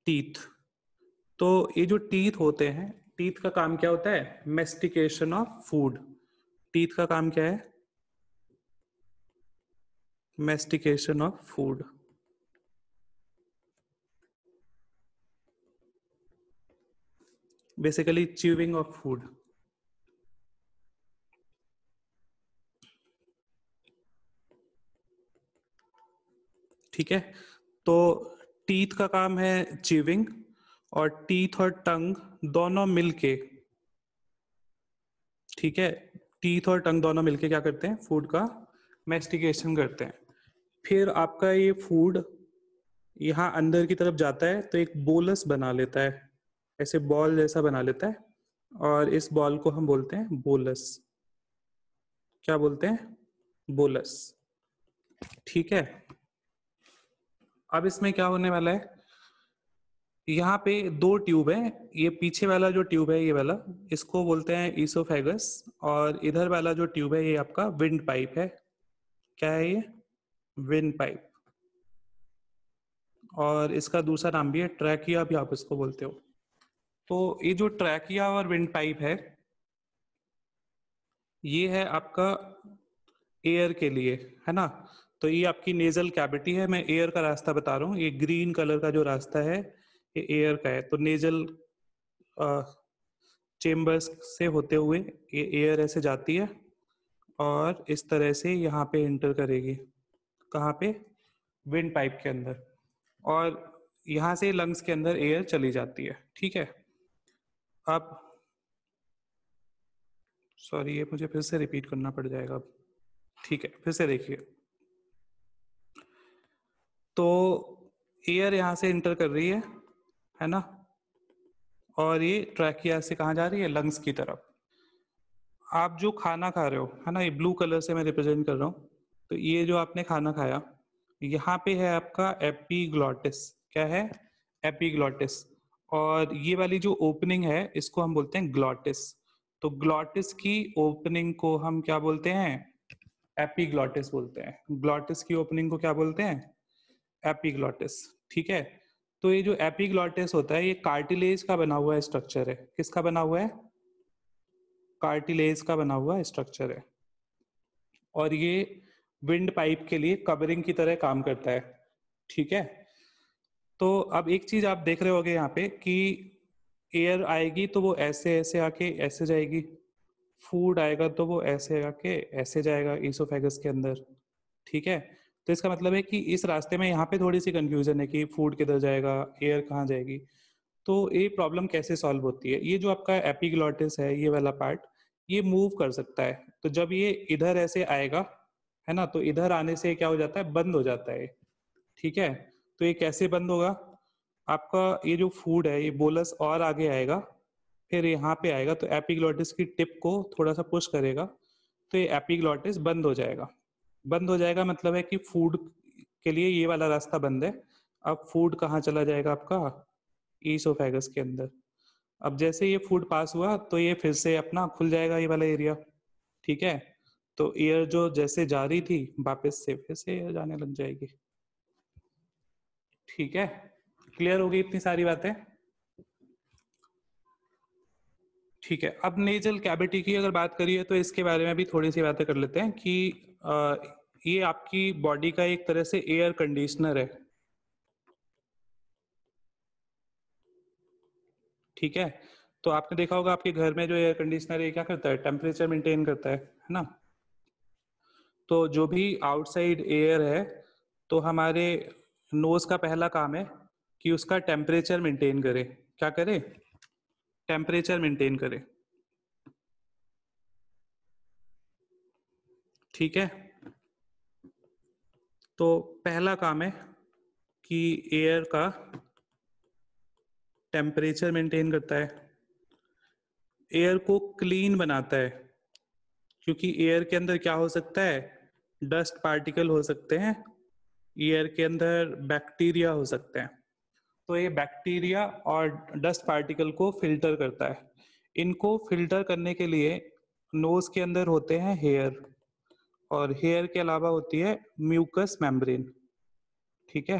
टीथ तो ये जो टीथ होते हैं टीथ का काम क्या होता है मेस्टिकेशन ऑफ फूड टीथ का काम क्या है mastication of food basically chewing of food ठीक है तो टीथ का काम है चीविंग और टीथ और टंग दोनों मिलके ठीक है टीथ और टंग दोनों मिलके क्या करते हैं फूड का मेस्टिकेशन करते हैं फिर आपका ये फूड यहाँ अंदर की तरफ जाता है तो एक बोलस बना लेता है ऐसे बॉल जैसा बना लेता है और इस बॉल को हम बोलते हैं बोलस क्या बोलते हैं बोलस ठीक है अब इसमें क्या होने वाला है यहाँ पे दो ट्यूब है ये पीछे वाला जो ट्यूब है ये वाला इसको बोलते हैं ईसोफेगस और इधर वाला जो ट्यूब है ये आपका विंड पाइप है क्या है ये विंड पाइप और इसका दूसरा नाम भी है ट्रैकिया भी आप इसको बोलते हो तो ये जो ट्रैकिया और विंड पाइप है ये है आपका एयर के लिए है ना तो ये आपकी नेजल कैविटी है मैं एयर का रास्ता बता रहा हूँ ये ग्रीन कलर का जो रास्ता है ये एयर का है तो नेजल चेम्बर्स से होते हुए ये एयर ऐसे जाती है और इस तरह से यहाँ पे इंटर करेगी कहाँ पे विंड पाइप के अंदर और यहाँ से लंग्स के अंदर एयर चली जाती है ठीक है अब सॉरी ये मुझे फिर से रिपीट करना पड़ जाएगा अब ठीक है फिर से देखिए तो एयर यहाँ से इंटर कर रही है है ना और ये ट्रैकिया से कहा जा रही है लंग्स की तरफ आप जो खाना खा रहे हो है ना ये ब्लू कलर से मैं रिप्रेजेंट कर रहा हूँ तो ये जो आपने खाना खाया यहाँ पे है आपका एपीग्लॉटिस क्या है एपीग्लॉटिस और ये वाली जो ओपनिंग है इसको हम बोलते हैं ग्लॉटिस तो ग्लॉटिस की ओपनिंग को हम क्या बोलते हैं एपीग्लॉटिस बोलते हैं ग्लॉटिस की ओपनिंग को क्या बोलते हैं एपिग्लॉटिस ठीक है तो ये जो एपिग्लॉटिस होता है ये कार्टिलेज का बना हुआ स्ट्रक्चर है किसका बना हुआ है कार्टिलेज का बना हुआ स्ट्रक्चर है और ये विंड पाइप के लिए कवरिंग की तरह काम करता है ठीक है तो अब एक चीज आप देख रहे होगे यहाँ पे कि एयर आएगी तो वो ऐसे ऐसे आके ऐसे जाएगी फूड आएगा तो वो ऐसे आके ऐसे जाएगा ईसोफेगस के अंदर ठीक है तो इसका मतलब है कि इस रास्ते में यहाँ पे थोड़ी सी कंफ्यूजन है कि फूड किधर जाएगा एयर कहाँ जाएगी तो ये प्रॉब्लम कैसे सॉल्व होती है ये जो आपका एपिग्लॉटिस है ये वाला पार्ट ये मूव कर सकता है तो जब ये इधर ऐसे आएगा है ना तो इधर आने से क्या हो जाता है बंद हो जाता है ठीक है तो ये कैसे बंद होगा आपका ये जो फूड है ये बोलस और आगे आएगा फिर यहाँ पे आएगा तो एपिग्लॉटिस की टिप को थोड़ा सा पुश करेगा तो ये एपिग्लॉटिस बंद हो जाएगा बंद हो जाएगा मतलब है कि फूड के लिए ये वाला रास्ता बंद है अब फूड कहाँ चला जाएगा आपका ईसोफेगस के अंदर अब जैसे ये फूड पास हुआ तो ये फिर से अपना खुल जाएगा ये वाला एरिया ठीक है तो एयर जो जैसे जा रही थी वापस से फिर से एयर जाने लग जाएगी ठीक है क्लियर हो गई इतनी सारी बातें ठीक है अब नेजल कैबिटी की अगर बात करिए तो इसके बारे में भी थोड़ी सी बातें कर लेते हैं कि ये आपकी बॉडी का एक तरह से एयर कंडीशनर है ठीक है तो आपने देखा होगा आपके घर में जो एयर कंडीशनर है क्या करता है टेम्परेचर मेंटेन करता है है ना तो जो भी आउटसाइड एयर है तो हमारे नोज का पहला काम है कि उसका टेम्परेचर मेंटेन करे क्या करे टेम्परेचर मेंटेन करे ठीक है तो पहला काम है कि एयर का टेम्परेचर मेंटेन करता है एयर को क्लीन बनाता है क्योंकि एयर के अंदर क्या हो सकता है डस्ट पार्टिकल हो सकते हैं एयर के अंदर बैक्टीरिया हो सकते हैं तो ये बैक्टीरिया और डस्ट पार्टिकल को फिल्टर करता है इनको फिल्टर करने के लिए नोज के अंदर होते हैं हेयर और हेयर के अलावा होती है म्यूकस मेम्ब्रेन ठीक है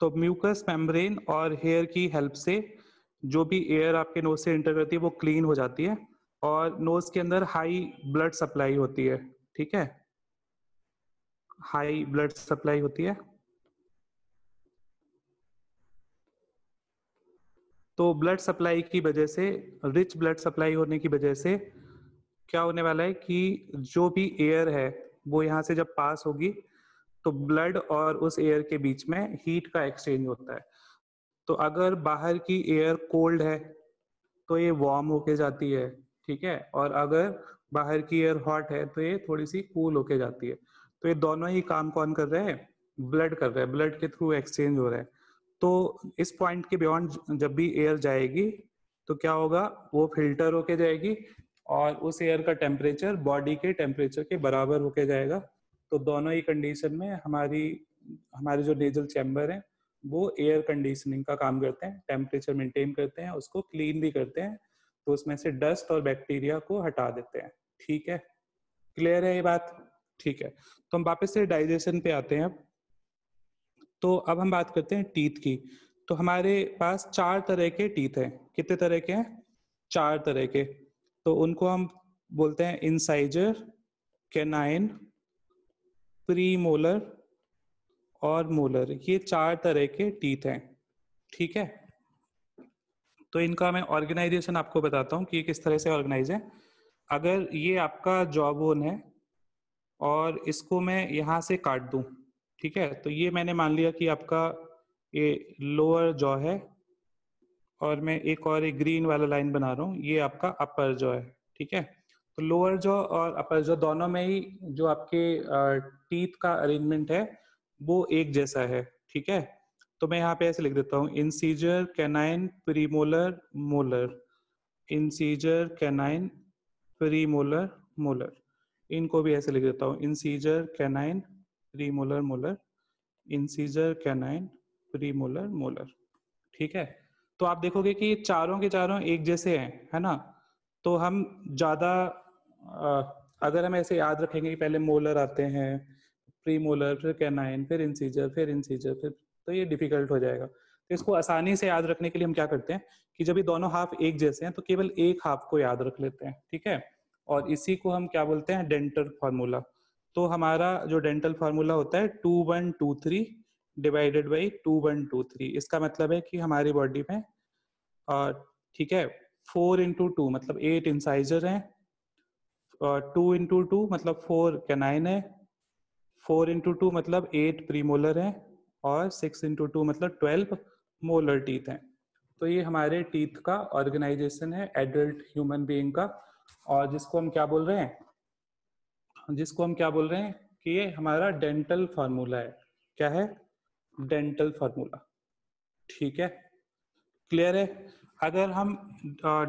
तो म्यूकस मेम्ब्रेन और हेयर की हेल्प से जो भी एयर आपके नोज से इंटर करती है वो क्लीन हो जाती है और नोज के अंदर हाई ब्लड सप्लाई होती है ठीक है हाई ब्लड सप्लाई होती है तो ब्लड सप्लाई की वजह से रिच ब्लड सप्लाई होने की वजह से क्या होने वाला है कि जो भी एयर है वो यहाँ से जब पास होगी तो ब्लड और उस एयर के बीच में हीट का एक्सचेंज होता है तो अगर बाहर की एयर कोल्ड है तो ये वार्म होके जाती है ठीक है और अगर बाहर की एयर हॉट है तो ये थोड़ी सी कूल होके जाती है तो ये दोनों ही काम कौन कर रहे हैं ब्लड कर रहे हैं ब्लड के थ्रू एक्सचेंज हो रहा है तो इस पॉइंट के बियॉन्ड जब भी एयर जाएगी तो क्या होगा वो फिल्टर होके जाएगी और उस एयर का टेम्परेचर बॉडी के टेम्परेचर के बराबर होके जाएगा तो दोनों ही कंडीशन में हमारी हमारे जो नेजल चैम्बर हैं वो एयर कंडीशनिंग का काम करते हैं टेम्परेचर मेंटेन करते हैं उसको क्लीन भी करते हैं तो उसमें से डस्ट और बैक्टीरिया को हटा देते हैं ठीक है क्लियर है ये बात ठीक है तो हम वापस से डाइजेशन पे आते हैं अब तो अब हम बात करते हैं टीथ की तो हमारे पास चार तरह के टीथ हैं कितने तरह के हैं चार तरह के तो उनको हम बोलते हैं इंसाइजर कैनाइन प्री मोलर और मोलर ये चार तरह के टीथ हैं ठीक है तो इनका मैं ऑर्गेनाइजेशन आपको बताता हूँ कि ये किस तरह से ऑर्गेनाइज है अगर ये आपका जॉब ओन है और इसको मैं यहाँ से काट दूँ ठीक है तो ये मैंने मान लिया कि आपका ये लोअर जॉ है और मैं एक और एक ग्रीन वाला लाइन बना रहा हूँ ये आपका अपर जो है ठीक है तो लोअर जो और अपर जो दोनों में ही जो आपके टीथ का अरेंजमेंट है वो एक जैसा है ठीक है तो मैं यहाँ पे ऐसे लिख देता हूँ incisor canine premolar molar incisor canine premolar molar इनको भी ऐसे लिख देता हूँ incisor canine premolar molar incisor canine premolar molar ठीक है तो आप देखोगे कि चारों के चारों एक जैसे हैं है ना तो हम ज्यादा अगर हम ऐसे याद रखेंगे कि पहले मोलर आते हैं प्री मोलर फिर कैनाइन फिर इंसीजर फिर इंसीजर फिर तो ये डिफिकल्ट हो जाएगा तो इसको आसानी से याद रखने के लिए हम क्या करते हैं कि जब ये दोनों हाफ एक जैसे हैं तो केवल एक हाफ को याद रख लेते हैं ठीक है और इसी को हम क्या बोलते हैं डेंटल फार्मूला तो हमारा जो डेंटल फार्मूला होता है two one two three divided by two one two three इसका मतलब है कि हमारी बॉडी में ठीक है फोर इंटू टू मतलब एट इंसाइजर हैं टू इंटू टू मतलब फोर कैनाइन है फोर इंटू टू मतलब एट प्रीमोलर हैं और सिक्स इंटू टू मतलब ट्वेल्व मोलर टीथ हैं तो ये हमारे टीथ का ऑर्गेनाइजेशन है एडल्ट ह्यूमन बीइंग का और जिसको हम क्या बोल रहे हैं जिसको हम क्या बोल रहे हैं कि ये हमारा डेंटल फार्मूला है क्या है डेंटल फार्मूला ठीक है क्लियर है अगर हम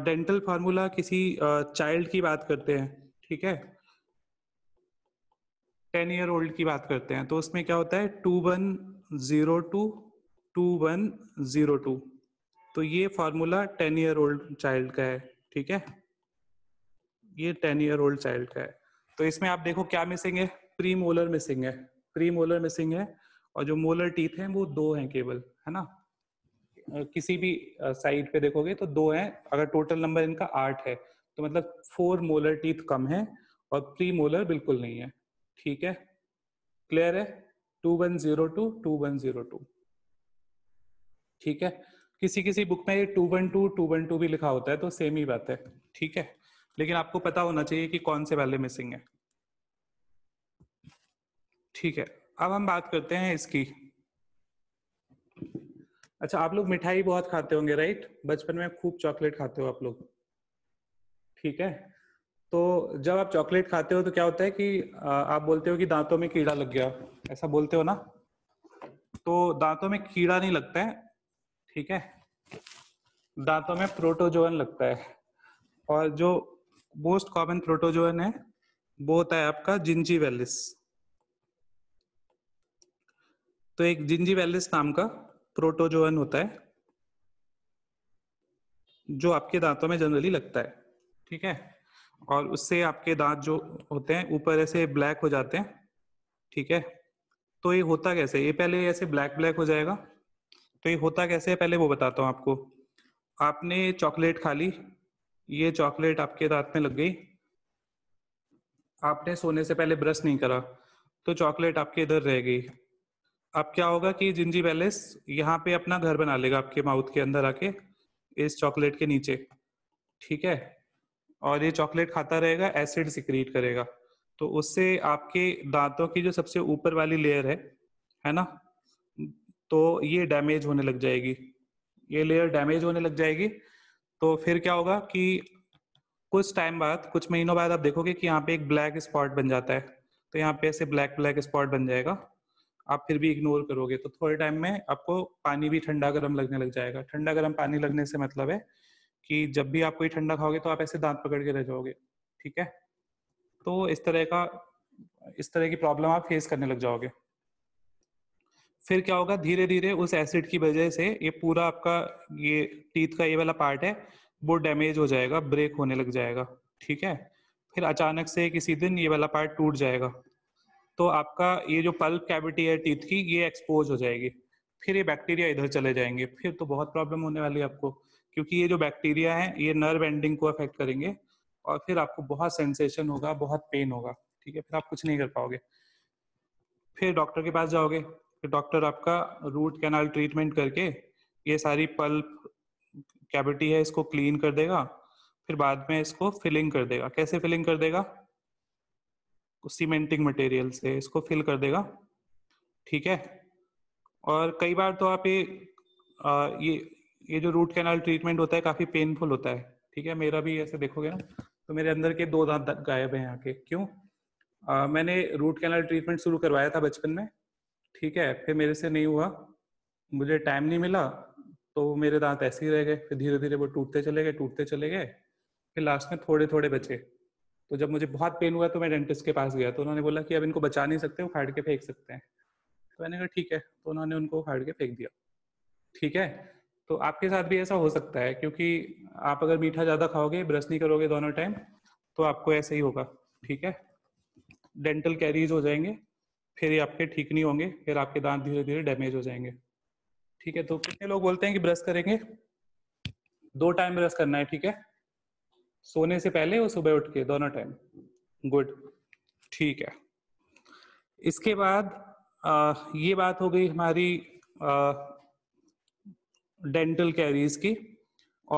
डेंटल फार्मूला किसी चाइल्ड की बात करते हैं ठीक है टेन ईयर ओल्ड की बात करते हैं तो उसमें क्या होता है two one zero two two one zero two तो ये formula ten year old child का है ठीक है ये टेन ईयर ओल्ड चाइल्ड का है तो इसमें आप देखो क्या मिसिंग है प्री मोलर मिसिंग है प्री मोलर मिसिंग है और जो मोलर टीथ हैं वो दो हैं केवल है ना किसी भी साइड पे देखोगे तो दो हैं अगर टोटल नंबर इनका आठ है तो मतलब फोर मोलर टीथ कम है और प्री मोलर बिल्कुल नहीं है ठीक है क्लियर है two one zero two two one zero two ठीक है किसी किसी बुक में ये two one two two one two भी लिखा होता है तो सेम ही बात है ठीक है लेकिन आपको पता होना चाहिए कि कौन से वाले मिसिंग है ठीक है अब हम बात करते हैं इसकी अच्छा आप लोग मिठाई बहुत खाते होंगे राइट बचपन में खूब चॉकलेट खाते हो आप लोग ठीक है तो जब आप चॉकलेट खाते हो तो क्या होता है कि आप बोलते हो कि दांतों में कीड़ा लग गया ऐसा बोलते हो ना तो दांतों में कीड़ा नहीं लगता है ठीक है दांतों में प्रोटोजोअन लगता है और जो मोस्ट कॉमन प्रोटोजोअन है वो होता है आपका जिंजी वेलिस तो एक जिंजीवेलिस नाम का प्रोटोजोअन होता है जो आपके दांतों में जनरली लगता है ठीक है और उससे आपके दांत जो होते हैं ऊपर ऐसे ब्लैक हो जाते हैं ठीक है तो ये होता कैसे ये पहले ऐसे ब्लैक ब्लैक हो जाएगा तो ये होता कैसे है पहले वो बताता हूँ आपको आपने चॉकलेट खा ली ये चॉकलेट आपके दांत में लग गई आपने सोने से पहले ब्रश नहीं करा तो चॉकलेट आपके इधर रह गई अब क्या होगा कि जिंजी पैलेस यहाँ पे अपना घर बना लेगा आपके माउथ के अंदर आके इस चॉकलेट के नीचे ठीक है और ये चॉकलेट खाता रहेगा एसिड सिक्रीट करेगा तो उससे आपके दांतों की जो सबसे ऊपर वाली लेयर है है ना तो ये डैमेज होने लग जाएगी ये लेयर डैमेज होने लग जाएगी तो फिर क्या होगा कि कुछ टाइम बाद कुछ महीनों बाद आप देखोगे कि यहाँ पे एक ब्लैक स्पॉट बन जाता है तो यहाँ पे ऐसे ब्लैक ब्लैक स्पॉट बन जाएगा आप फिर भी इग्नोर करोगे तो थोड़े टाइम में आपको पानी भी ठंडा गर्म लगने लग जाएगा ठंडा गर्म पानी लगने से मतलब है कि जब भी आप कोई ठंडा खाओगे तो आप ऐसे दांत पकड़ के रह जाओगे ठीक है तो इस तरह का इस तरह की प्रॉब्लम आप फेस करने लग जाओगे फिर क्या होगा धीरे धीरे उस एसिड की वजह से ये पूरा आपका ये टीथ का ये वाला पार्ट है वो डैमेज हो जाएगा ब्रेक होने लग जाएगा ठीक है फिर अचानक से किसी दिन ये वाला पार्ट टूट जाएगा तो आपका ये जो पल्प कैविटी है टीथ की ये एक्सपोज हो जाएगी फिर ये बैक्टीरिया इधर चले जाएंगे फिर तो बहुत प्रॉब्लम होने वाली है आपको क्योंकि ये जो बैक्टीरिया है ये नर्व एंडिंग को अफेक्ट करेंगे और फिर आपको बहुत सेंसेशन होगा बहुत पेन होगा ठीक है फिर आप कुछ नहीं कर पाओगे फिर डॉक्टर के पास जाओगे फिर डॉक्टर आपका रूट कैनाल ट्रीटमेंट करके ये सारी पल्प कैविटी है इसको क्लीन कर देगा फिर बाद में इसको फिलिंग कर देगा कैसे फिलिंग कर देगा सीमेंटिंग मटेरियल से इसको फिल कर देगा ठीक है और कई बार तो आप ये आ, ये ये जो रूट कैनाल ट्रीटमेंट होता है काफी पेनफुल होता है ठीक है मेरा भी ऐसे देखोगे ना तो मेरे अंदर के दो दांत गायब हैं यहाँ के क्यों आ, मैंने रूट कैनाल ट्रीटमेंट शुरू करवाया था बचपन में ठीक है फिर मेरे से नहीं हुआ मुझे टाइम नहीं मिला तो मेरे दांत ऐसे ही रह गए फिर धीरे धीरे वो टूटते चले गए टूटते चले गए फिर लास्ट में थोड़े थोड़े बचे तो जब मुझे बहुत पेन हुआ तो मैं डेंटिस्ट के पास गया तो उन्होंने बोला कि अब इनको बचा नहीं सकते वो फाड़ के फेंक सकते हैं तो मैंने कहा ठीक है तो उन्होंने उनको फाड़ के फेंक दिया ठीक है तो आपके साथ भी ऐसा हो सकता है क्योंकि आप अगर मीठा ज्यादा खाओगे ब्रश नहीं करोगे दोनों टाइम तो आपको ऐसे ही होगा ठीक है डेंटल कैरीज हो जाएंगे फिर ये आपके ठीक नहीं होंगे फिर आपके दांत धीरे धीरे डैमेज हो जाएंगे ठीक है तो कितने लोग बोलते हैं कि ब्रश करेंगे दो टाइम ब्रश करना है ठीक है सोने से पहले और सुबह उठ के दोनों टाइम गुड ठीक है इसके बाद आ, ये बात हो गई हमारी डेंटल कैरीज की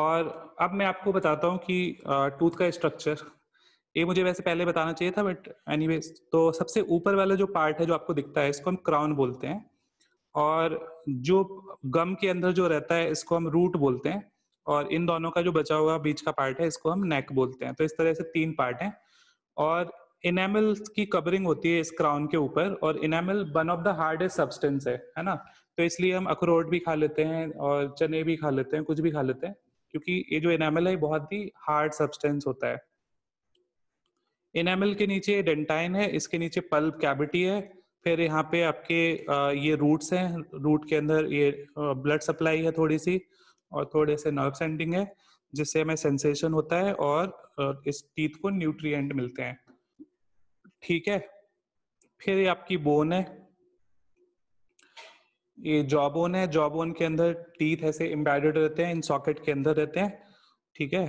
और अब मैं आपको बताता हूँ कि टूथ का स्ट्रक्चर ये मुझे वैसे पहले बताना चाहिए था बट एनी तो सबसे ऊपर वाला जो पार्ट है जो आपको दिखता है इसको हम क्राउन बोलते हैं और जो गम के अंदर जो रहता है इसको हम रूट बोलते हैं और इन दोनों का जो बचा हुआ बीच का पार्ट है इसको हम नेक बोलते हैं तो इस तरह से तीन पार्ट हैं और इनेमल की कवरिंग होती है इस क्राउन के ऊपर और enamel one of the hardest substance है है ना तो इसलिए हम अखरोट भी खा लेते हैं और चने भी खा लेते हैं कुछ भी खा लेते हैं क्योंकि ये जो इनेमल है बहुत ही हार्ड सब्सटेंस होता है इनेमल के नीचे डेंटाइन है इसके नीचे पल्प कैविटी है फिर यहाँ पे आपके ये रूट्स हैं रूट के अंदर ये ब्लड सप्लाई है थोड़ी सी और थोड़े से नर्व सेंडिंग है जिससे हमें सेंसेशन होता है और इस टीथ को न्यूट्रिएंट मिलते हैं ठीक है फिर ये आपकी बोन है ये जॉबोन है जॉबोन के अंदर टीथ ऐसे इम्बेडेड रहते हैं इन सॉकेट के अंदर रहते हैं ठीक है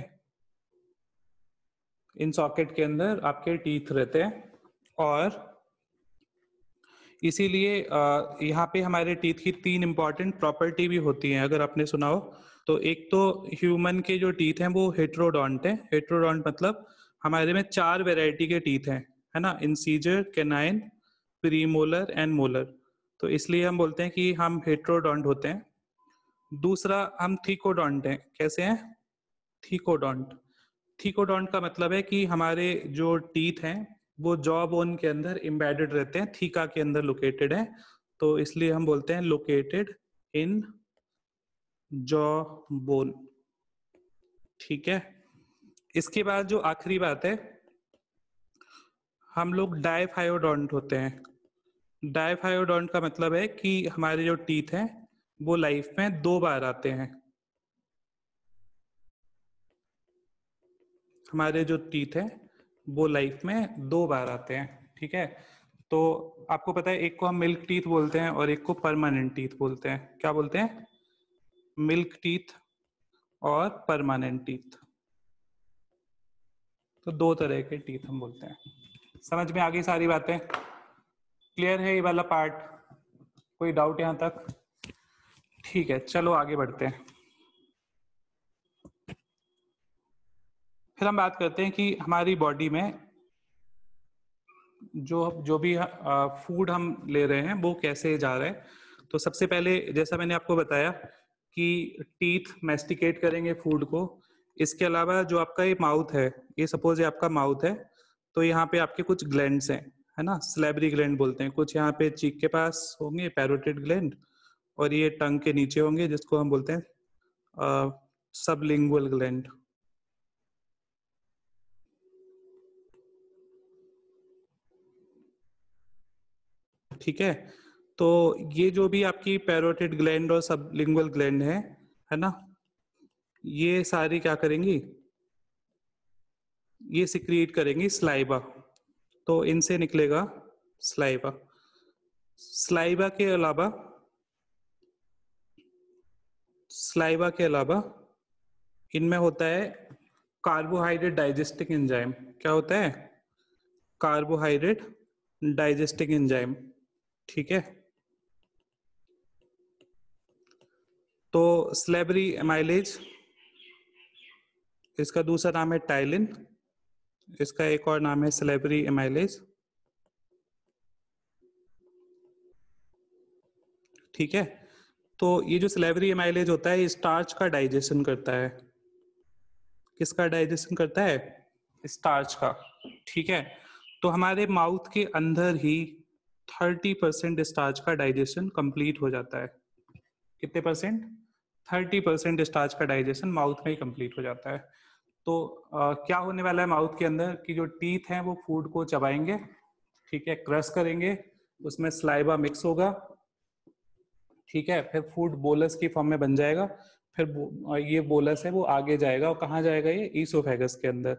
इन सॉकेट के अंदर आपके टीथ रहते हैं और इसीलिए यहाँ पे हमारे टीथ की तीन इंपॉर्टेंट प्रॉपर्टी भी होती है अगर आपने सुना हो तो एक तो ह्यूमन के जो टीथ हैं वो हेट्रोडॉन्ट है हेट्रोडॉन्ट मतलब हमारे में चार वेराइटी के टीथ हैं है ना incisor canine premolar and molar तो इसलिए हम बोलते हैं कि हम हेट्रोडॉन्ट होते हैं दूसरा हम थीकोडॉन्ट हैं कैसे हैं थीकोडॉन्ट थीकोडॉन्ट का मतलब है कि हमारे जो टीथ हैं वो जॉ बोन के अंदर इम्बेडेड रहते हैं थीका के अंदर लोकेटेड है तो इसलिए हम बोलते हैं लोकेटेड इन जॉ बोन ठीक है इसके बाद जो आखिरी बात है हम लोग डायफायोडोंट होते हैं डायफायोडोंट का मतलब है कि हमारे जो टीथ हैं वो लाइफ में दो बार आते हैं हमारे जो टीथ हैं वो लाइफ में दो बार आते हैं ठीक है तो आपको पता है एक को हम मिल्क टीथ बोलते हैं और एक को परमानेंट टीथ बोलते हैं क्या बोलते हैं मिल्क टीथ और परमानेंट टीथ तो दो तरह के टीथ हम बोलते हैं समझ में आ गई सारी बातें क्लियर है ये वाला पार्ट कोई डाउट यहां तक ठीक है चलो आगे बढ़ते हैं फिर हम बात करते हैं कि हमारी बॉडी में जो जो भी फूड हम ले रहे हैं वो कैसे जा रहे हैं तो सबसे पहले जैसा मैंने आपको बताया कि टीथ मेस्टिकेट करेंगे फूड को इसके अलावा जो आपका ये माउथ है ये सपोज ये आपका माउथ है तो यहाँ पे आपके कुछ ग्लैंड हैं है ना स्लेबरी ग्लैंड बोलते हैं कुछ यहाँ पे चीक के पास होंगे पैरोटेड ग्लैंड और ये टंग के नीचे होंगे जिसको हम बोलते हैं सबलिंगुअल ग्लैंड ठीक है तो ये जो भी आपकी पैरोटिड ग्लैंड और सबलिंगुअल ग्लैंड है है ना ये सारी क्या करेंगी ये सिक्रिएट करेंगी स्लाइबा तो इनसे निकलेगा स्लाइबा स्लाइबा के अलावा स्लाइबा के अलावा इनमें होता है कार्बोहाइड्रेट डाइजेस्टिक एंजाइम क्या होता है कार्बोहाइड्रेट डाइजेस्टिक एंजाइम ठीक है तो स्लेबरी माइलेज इसका दूसरा नाम है टाइलिन इसका एक और नाम है स्लेबरी माइलेज ठीक है तो ये जो स्लेबरी माइलेज होता है ये स्टार्च का डाइजेशन करता है किसका डाइजेशन करता है स्टार्च का ठीक है तो हमारे माउथ के अंदर ही 30 परसेंट स्टार्च का डाइजेशन कंप्लीट हो जाता है कितने परसेंट थर्टी परसेंट स्टार्च का डाइजेशन माउथ में ही कंप्लीट हो जाता है तो आ, क्या होने वाला है माउथ के अंदर कि जो टीथ हैं वो फूड को चबाएंगे ठीक है क्रश करेंगे उसमें स्लाइबा मिक्स होगा ठीक है फिर फूड बोलस की फॉर्म में बन जाएगा फिर ये बोलस है वो आगे जाएगा और कहाँ जाएगा ये ईसोफेगस के अंदर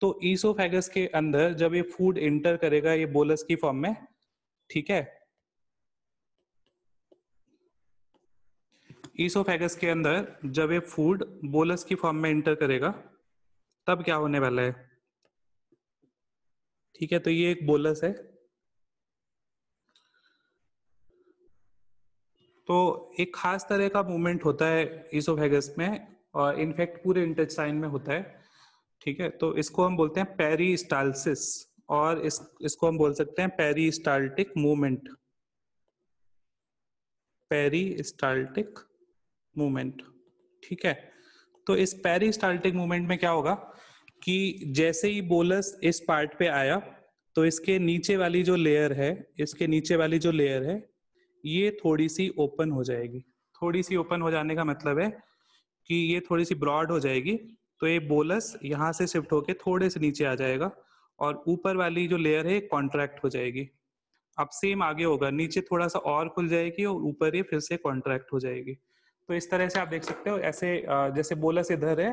तो ईसोफेगस के अंदर जब ये फूड इंटर करेगा ये बोलस की फॉर्म में ठीक है ईसोफेगस के अंदर जब ये फूड बोलस की फॉर्म में एंटर करेगा तब क्या होने वाला है ठीक है तो ये एक बोलस है तो एक खास तरह का मूवमेंट होता है ईसोफेगस में और इनफेक्ट पूरे इंटेस्टाइन में होता है ठीक है तो इसको हम बोलते हैं स्टालसिस और इस इसको हम बोल सकते हैं पेरिस्टाल्टिक मूवमेंट पेरिस्टाल्टिक मूवमेंट ठीक है तो इस पेरिस्टाल्टिक मूवमेंट में क्या होगा कि जैसे ही बोलस इस पार्ट पे आया तो इसके नीचे वाली जो लेयर है इसके नीचे वाली जो लेयर है ये थोड़ी सी ओपन हो जाएगी थोड़ी सी ओपन हो जाने का मतलब है कि ये थोड़ी सी ब्रॉड हो जाएगी तो ये बोलस यहाँ से शिफ्ट होके थोड़े से नीचे आ जाएगा और ऊपर वाली जो लेयर है कॉन्ट्रैक्ट हो जाएगी अब सेम आगे होगा नीचे थोड़ा सा और खुल जाएगी और ऊपर ये फिर से कॉन्ट्रैक्ट हो जाएगी तो इस तरह से आप देख सकते हो ऐसे जैसे बोलस इधर है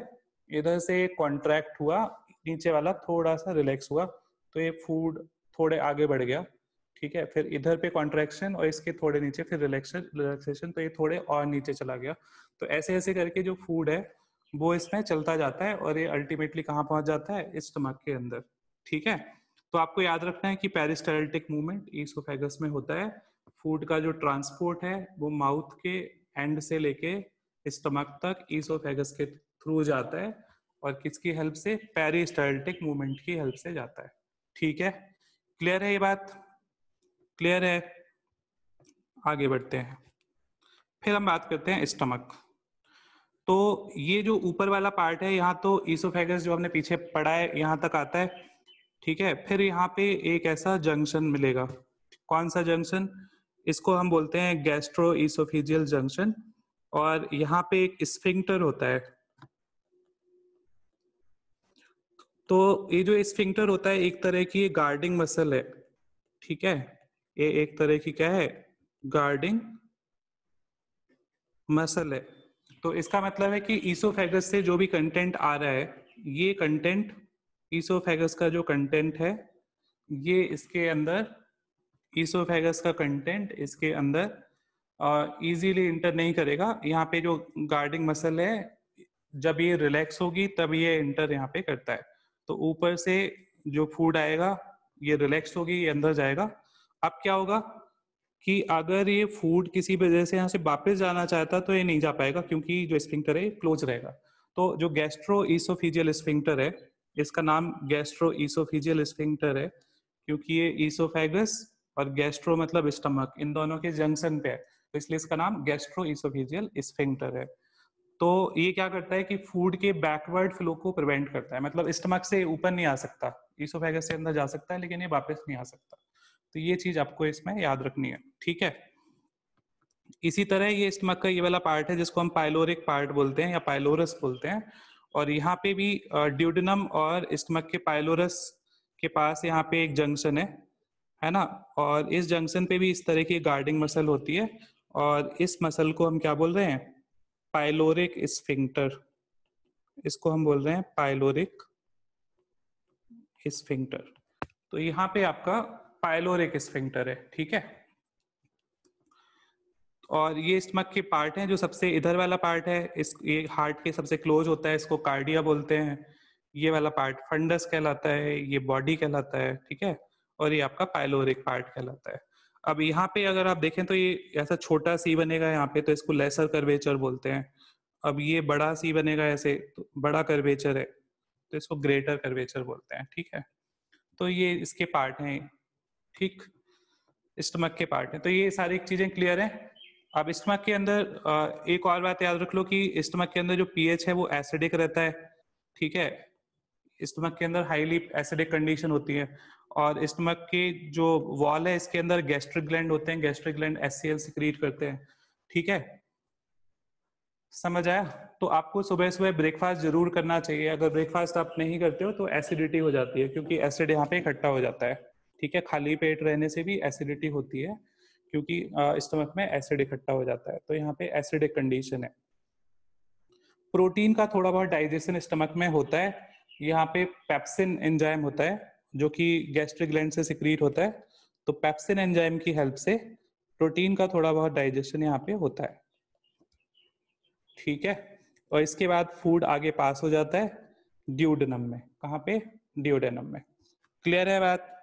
इधर से कॉन्ट्रैक्ट हुआ नीचे वाला थोड़ा सा रिलैक्स हुआ तो ये फूड थोड़े आगे बढ़ गया ठीक है फिर इधर पे कॉन्ट्रैक्शन और इसके थोड़े नीचे फिर रिलैक्शन रिलैक्सेशन तो ये थोड़े और नीचे चला गया तो ऐसे ऐसे करके जो फूड है वो इसमें चलता जाता है और ये अल्टीमेटली कहाँ पहुंच जाता है इस स्टमक के अंदर ठीक है तो आपको याद रखना है कि पेरिस्टाइल्टिक मूवमेंट ईसोफेगस में होता है फूड का जो ट्रांसपोर्ट है वो माउथ के एंड से लेके स्टमक तक ईसोफेगस के थ्रू जाता है और किसकी हेल्प से पेरिस्टाइल्टिक मूवमेंट की हेल्प से जाता है ठीक है क्लियर है ये बात क्लियर है आगे बढ़ते हैं फिर हम बात करते हैं स्टमक तो ये जो ऊपर वाला पार्ट है यहाँ तो ईसोफेगस जो हमने पीछे पढ़ा है यहाँ तक आता है ठीक है फिर यहाँ पे एक ऐसा जंक्शन मिलेगा कौन सा जंक्शन इसको हम बोलते हैं गैस्ट्रो इसोफिजियल जंक्शन और यहाँ पे एक स्फिंक्टर होता है तो ये जो स्फिंक्टर होता है एक तरह की गार्डिंग मसल है ठीक है ये एक तरह की क्या है गार्डिंग मसल है तो इसका मतलब है कि ईसोफेगस से जो भी कंटेंट आ रहा है ये कंटेंट ईसोफेगस का जो कंटेंट है ये इसके अंदर ईसोफेगस का कंटेंट इसके अंदर इजीली इंटर नहीं करेगा यहाँ पे जो गार्डिंग मसल है जब ये रिलैक्स होगी तब ये इंटर यहाँ पे करता है तो ऊपर से जो फूड आएगा ये रिलैक्स होगी ये अंदर जाएगा अब क्या होगा कि अगर ये फूड किसी वजह से यहाँ से वापस जाना चाहता तो ये नहीं जा पाएगा क्योंकि जो स्पिंक्टर है क्लोज रहेगा तो जो गैस्ट्रो ईसोफिजियल स्पिंक्टर है इसका नाम गैस्ट्रो ईसोफिजियल स्पिंक्टर है क्योंकि ये ईसोफेगस और गैस्ट्रो मतलब स्टमक इन दोनों के जंक्शन पे है तो इसलिए इसका नाम गैस्ट्रो इसोफिजियल स्फिंक्टर है तो ये क्या करता है कि फूड के बैकवर्ड फ्लो को प्रिवेंट करता है मतलब स्टमक से ऊपर नहीं आ सकता ईसोफेगस से अंदर जा सकता है लेकिन ये वापस नहीं आ सकता तो ये चीज आपको इसमें याद रखनी है ठीक है इसी तरह ये स्टमक का ये वाला पार्ट है जिसको हम पाइलोरिक पार्ट बोलते हैं या पाइलोरस बोलते हैं और यहाँ पे भी ड्यूडनम और स्टमक के पाइलोरस के पास यहाँ पे एक जंक्शन है है ना और इस जंक्शन पे भी इस तरह की गार्डिंग मसल होती है और इस मसल को हम क्या बोल रहे हैं पाइलोरिक स्फिंक्टर इसको हम बोल रहे हैं पाइलोरिक स्फिंक्टर तो यहाँ पे आपका पाइलोरिक स्फिंक्टर है ठीक है और ये स्टमक के पार्ट हैं जो सबसे इधर वाला पार्ट है इस ये हार्ट के सबसे क्लोज होता है इसको कार्डिया बोलते हैं ये वाला पार्ट फंडस कहलाता है ये बॉडी कहलाता है ठीक है और ये आपका पाइलोरिक पार्ट कहलाता है अब यहाँ पे अगर आप देखें तो ये ऐसा छोटा सी बनेगा यहाँ पे तो इसको लेसर कर्वेचर बोलते हैं अब ये बड़ा सी बनेगा ऐसे तो बड़ा कर्वेचर है तो इसको ग्रेटर कर्वेचर बोलते हैं ठीक है तो ये इसके पार्ट हैं ठीक स्टमक के पार्ट हैं तो ये सारी चीजें क्लियर हैं अब स्टमक के अंदर एक और बात याद रख लो कि स्टमक के अंदर जो पीएच है वो एसिडिक रहता है ठीक है स्टमक के अंदर हाईली एसिडिक कंडीशन होती है और स्टमक की जो वॉल है इसके अंदर गैस्ट्रिक ग्लैंड होते हैं गैस्ट्रिक ग्लैंड एस सिक्रीट करते हैं ठीक है समझ आया तो आपको सुबह सुबह ब्रेकफास्ट जरूर करना चाहिए अगर ब्रेकफास्ट आप नहीं करते हो तो एसिडिटी हो जाती है क्योंकि एसिड यहाँ पे इकट्ठा हो जाता है ठीक है खाली पेट रहने से भी एसिडिटी होती है क्योंकि स्टमक में एसिड इकट्ठा हो जाता है तो यहाँ पे एसिडिक कंडीशन है प्रोटीन का थोड़ा बहुत डाइजेशन स्टमक में होता है यहाँ पे पेप्सिन एंजाइम होता है जो कि गैस्ट्रिक ग्लैंड से सिक्रीट होता है तो पेप्सिन एंजाइम की हेल्प से प्रोटीन का थोड़ा बहुत डाइजेशन यहाँ पे होता है ठीक है और इसके बाद फूड आगे पास हो जाता है ड्यूडनम में कहाँ पे ड्यूडेनम में क्लियर है बात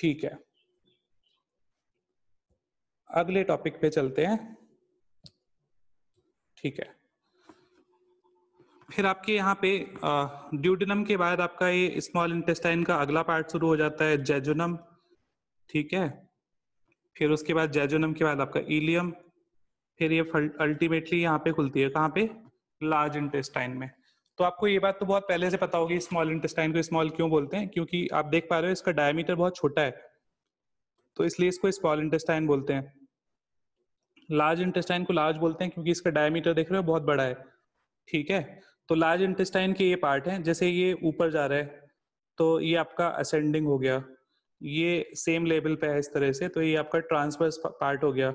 ठीक है अगले टॉपिक पे चलते हैं ठीक है फिर आपके यहाँ पे ड्यूडनम के बाद आपका ये स्मॉल इंटेस्टाइन का अगला पार्ट शुरू हो जाता है जेजुनम ठीक है फिर उसके बाद जेजुनम के बाद आपका इलियम फिर ये अल्टीमेटली यहाँ पे खुलती है कहाँ पे लार्ज इंटेस्टाइन में तो आपको ये बात तो बहुत पहले से पता होगी स्मॉल इंटेस्टाइन को स्मॉल क्यों बोलते हैं क्योंकि आप देख पा रहे हो इसका डायमीटर बहुत छोटा है तो इसलिए इसको स्मॉल इंटेस्टाइन बोलते हैं लार्ज इंटेस्टाइन को लार्ज बोलते हैं क्योंकि इसका डायमीटर देख रहे हो बहुत बड़ा है ठीक है तो लार्ज इंटेस्टाइन के ये पार्ट हैं जैसे ये ऊपर जा रहा है तो ये आपका असेंडिंग हो गया ये सेम लेवल पे है इस तरह से तो ये आपका ट्रांसवर्स पार्ट हो गया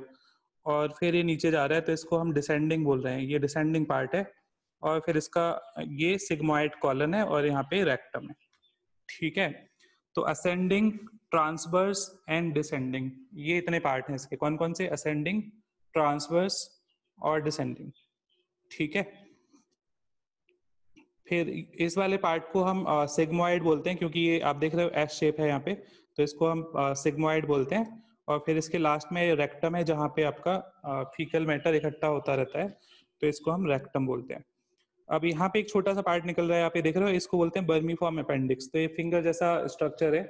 और फिर ये नीचे जा रहा है तो इसको हम डिसेंडिंग बोल रहे हैं ये डिसेंडिंग पार्ट है और फिर इसका ये सिग्मोइड कॉलन है और यहाँ पे रेक्टम है ठीक है तो असेंडिंग ट्रांसवर्स एंड डिसेंडिंग ये इतने पार्ट हैं इसके कौन कौन से असेंडिंग ट्रांसवर्स और डिसेंडिंग ठीक है फिर इस वाले पार्ट को हम सिग्मोइड बोलते हैं क्योंकि ये आप देख रहे हो एस शेप है यहाँ पे तो इसको हम सिग्मोइड बोलते हैं और फिर इसके लास्ट में रेक्टम है जहाँ पे आपका फीकल मैटर इकट्ठा होता रहता है तो इसको हम रेक्टम बोलते हैं अब यहाँ पे एक छोटा सा पार्ट निकल रहा है आप ये देख रहे हो इसको बोलते हैं बर्मी फॉर्म अपेंडिक्स तो ये फिंगर जैसा स्ट्रक्चर है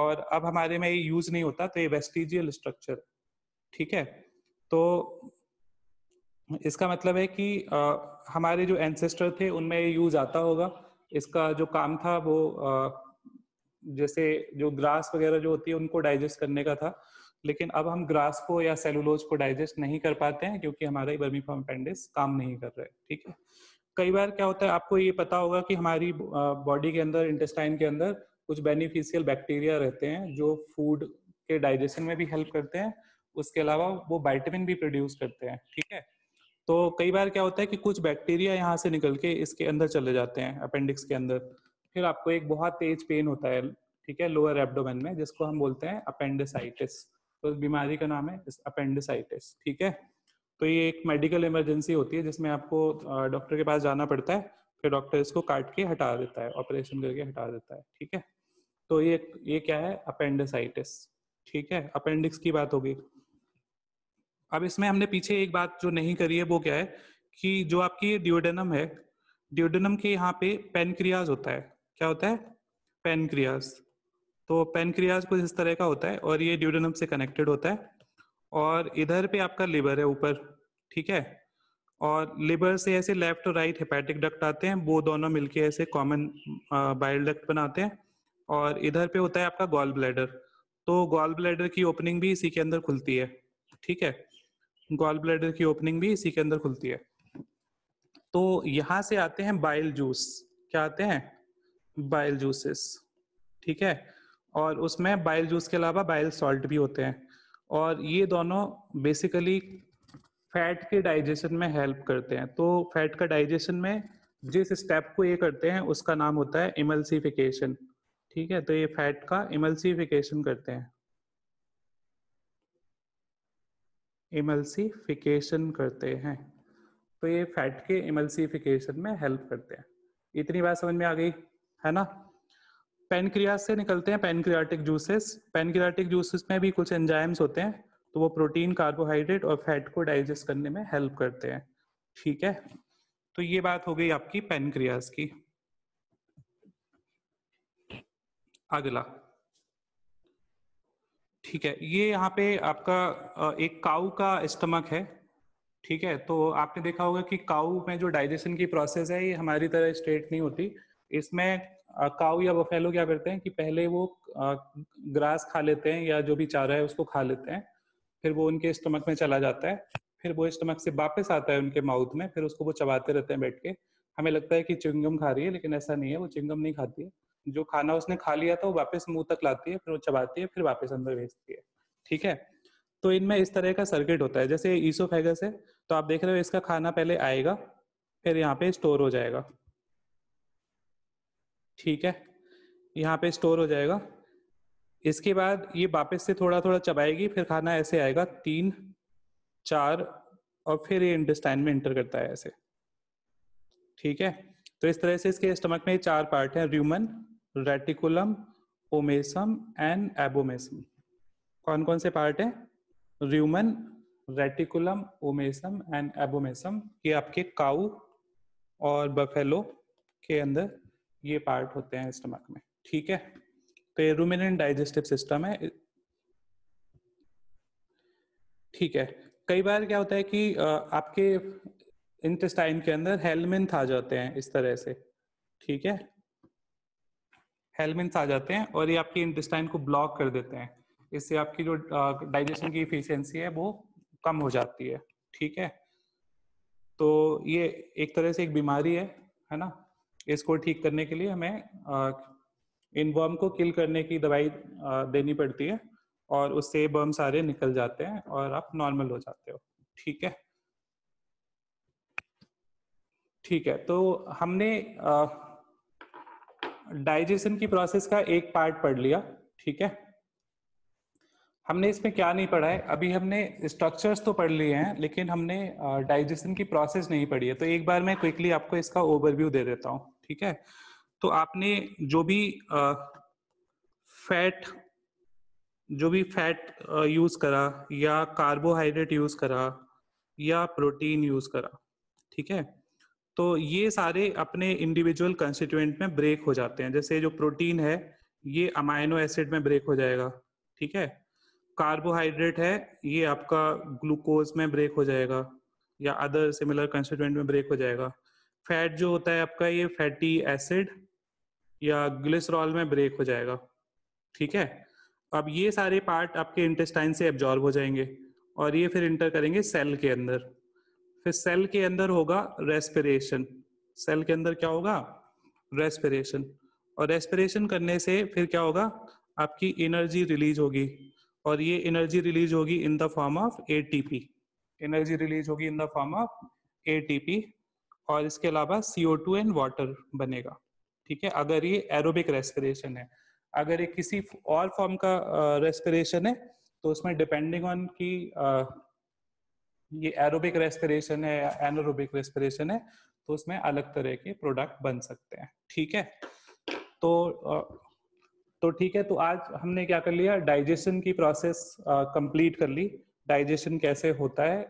और अब हमारे में ये यूज नहीं होता तो ये वेस्टिजियल स्ट्रक्चर ठीक है तो इसका मतलब है कि आ, हमारे जो एंसेस्टर थे उनमें यूज आता होगा इसका जो काम था वो आ, जैसे जो ग्रास वगैरह जो होती है उनको डाइजेस्ट करने का था लेकिन अब हम ग्रास को या सेलुलोज को डाइजेस्ट नहीं कर पाते हैं क्योंकि हमारा फॉर्म अपेंडिक्स काम नहीं कर रहे ठीक है कई बार क्या होता है आपको ये पता होगा कि हमारी बॉडी के अंदर इंटेस्टाइन के अंदर कुछ बेनिफिशियल बैक्टीरिया रहते हैं जो फूड के डाइजेशन में भी हेल्प करते हैं उसके अलावा वो वाइटामिन भी प्रोड्यूस करते हैं ठीक है तो कई बार क्या होता है कि कुछ बैक्टीरिया यहाँ से निकल के इसके अंदर चले जाते हैं अपेंडिक्स के अंदर फिर आपको एक बहुत तेज पेन होता है ठीक है लोअर एब्डोमेन में जिसको हम बोलते हैं अपेंडिसाइटिस तो बीमारी का नाम है अपेंडिसाइटिस ठीक है तो ये एक मेडिकल इमरजेंसी होती है जिसमें आपको डॉक्टर के पास जाना पड़ता है फिर डॉक्टर इसको काट के हटा देता है ऑपरेशन करके हटा देता है ठीक है तो ये ये क्या है अपेंडिसाइटिस ठीक है अपेंडिक्स की बात होगी अब इसमें हमने पीछे एक बात जो नहीं करी है वो क्या है कि जो आपकी ड्यूडेनम है ड्यूडेनम के यहाँ पे पेनक्रियाज होता है क्या होता है पेनक्रियाज तो पेनक्रियाज कुछ इस तरह का होता है और ये ड्यूडेनम से कनेक्टेड होता है और इधर पे आपका लिवर है ऊपर ठीक है और लिवर से ऐसे लेफ्ट और राइट हेपेटिक डक्ट आते हैं वो दोनों मिलके ऐसे कॉमन बाइल डक्ट बनाते हैं और इधर पे होता है आपका गॉल ब्लैडर तो गॉल ब्लैडर की ओपनिंग भी इसी के अंदर खुलती है ठीक है गॉल ब्लैडर की ओपनिंग भी इसी के अंदर खुलती है तो यहां से आते हैं बाइल जूस क्या आते हैं बाइल जूसेस ठीक है और उसमें बाइल जूस के अलावा बाइल सॉल्ट भी होते हैं और ये दोनों बेसिकली फैट के डाइजेशन में हेल्प करते हैं तो फैट का डाइजेशन में जिस स्टेप को ये करते हैं उसका नाम होता है इमल्सिफिकेशन ठीक है तो ये फैट का इमल्सिफिकेशन करते हैं इमल्सिफिकेशन करते हैं तो ये फैट के इमल्सिफिकेशन में हेल्प करते हैं इतनी बात समझ में आ गई है ना पेनक्रिया से निकलते हैं पेनक्रियाटिक जूसेस पेनक्रियाटिक जूसेस में भी कुछ एंजाइम्स होते हैं तो वो प्रोटीन कार्बोहाइड्रेट और फैट को डाइजेस्ट करने में हेल्प करते हैं ठीक है तो ये बात हो गई आपकी पेनक्रियाज की अगला ठीक है ये यहाँ पे आपका एक काऊ का स्टमक है ठीक है तो आपने देखा होगा कि काऊ में जो डाइजेशन की प्रोसेस है ये हमारी तरह स्ट्रेट नहीं होती इसमें काऊ या बफेलो क्या करते हैं कि पहले वो ग्रास खा लेते हैं या जो भी चारा है उसको खा लेते हैं फिर वो उनके स्टमक में चला जाता है फिर वो स्टमक से वापस आता है उनके माउथ में फिर उसको वो चबाते रहते हैं बैठ के हमें लगता है कि चिंगम खा रही है लेकिन ऐसा नहीं है वो चिंगम नहीं खाती है जो खाना उसने खा लिया था वो वापस मुंह तक लाती है फिर वो चबाती है फिर वापस अंदर भेजती है ठीक है तो इनमें इस तरह का सर्किट होता है जैसे ईसोफेगस है तो आप देख रहे हो इसका खाना पहले आएगा फिर यहाँ पे स्टोर हो जाएगा ठीक है यहाँ पे स्टोर हो जाएगा इसके बाद ये वापस से थोड़ा थोड़ा चबाएगी फिर खाना ऐसे आएगा तीन चार और फिर ये इंटेस्टाइन में इंटर करता है ऐसे ठीक है तो इस तरह से इसके स्टमक में चार पार्ट है rumen reticulum omasum and abomasum कौन कौन से पार्ट है rumen reticulum omasum and abomasum ये आपके काउ और बफेलो के अंदर ये पार्ट होते हैं स्टमक में ठीक है तो ये रूमिनेंट डाइजेस्टिव सिस्टम है ठीक है कई बार क्या होता है कि आपके इंटेस्टाइन के अंदर हेलमेंथ आ जाते हैं इस तरह से ठीक है हेलमिन्स आ जाते हैं और ये आपके इंटेस्टाइन को ब्लॉक कर देते हैं इससे आपकी जो डाइजेशन की इफिशियंसी है वो कम हो जाती है ठीक है तो ये एक तरह से एक बीमारी है है ना इसको ठीक करने के लिए हमें इन वर्म को किल करने की दवाई देनी पड़ती है और उससे बर्म सारे निकल जाते हैं और आप नॉर्मल हो जाते हो ठीक है ठीक है तो हमने डाइजेशन की प्रोसेस का एक पार्ट पढ़ लिया ठीक है हमने इसमें क्या नहीं पढ़ा है अभी हमने स्ट्रक्चर्स तो पढ़ लिए हैं लेकिन हमने डाइजेशन की प्रोसेस नहीं पढ़ी है तो एक बार मैं क्विकली आपको इसका ओवरव्यू दे देता हूं ठीक है तो आपने जो भी फैट जो भी फैट यूज करा या कार्बोहाइड्रेट यूज करा या प्रोटीन यूज करा ठीक है तो ये सारे अपने इंडिविजुअल कंस्टिट्यूएंट में ब्रेक हो जाते हैं जैसे जो प्रोटीन है ये अमाइनो एसिड में ब्रेक हो जाएगा ठीक है कार्बोहाइड्रेट है ये आपका ग्लूकोज में ब्रेक हो जाएगा या अदर सिमिलर कंस्टिट्यूएंट में ब्रेक हो जाएगा फैट जो होता है आपका ये फैटी एसिड या ग्लिसरॉल में ब्रेक हो जाएगा ठीक है अब ये सारे पार्ट आपके इंटेस्टाइन से एब्जॉर्ब हो जाएंगे और ये फिर इंटर करेंगे सेल के अंदर फिर सेल के अंदर होगा रेस्पिरेशन सेल के अंदर क्या होगा रेस्पिरेशन और रेस्पिरेशन करने से फिर क्या होगा आपकी एनर्जी रिलीज होगी और ये एनर्जी रिलीज होगी in the form of ATP energy release होगी in the form of ATP और इसके अलावा सीओ टू एंड वाटर बनेगा ठीक है अगर ये एरोबिक रेस्पिरेशन है अगर ये किसी और फॉर्म का रेस्पिरेशन है तो उसमें डिपेंडिंग ऑन की ये एरोबिक रेस्पिरेशन है या एनोरोबिक रेस्पिरेशन है तो उसमें अलग तरह के प्रोडक्ट बन सकते हैं ठीक है तो तो ठीक है तो आज हमने क्या कर लिया डाइजेशन की प्रोसेस कंप्लीट कर ली डाइजेशन कैसे होता है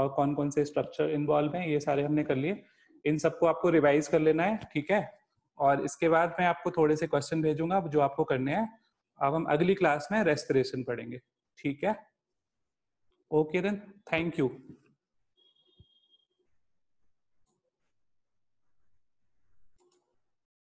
और कौन कौन से स्ट्रक्चर इन्वॉल्व हैं ये सारे हमने कर लिए इन सबको आपको रिवाइज कर लेना है ठीक है और इसके बाद मैं आपको थोड़े से क्वेश्चन भेजूंगा जो आपको करने हैं अब हम अगली क्लास में रेस्पिरेशन पढ़ेंगे ठीक है Okay then, thank you.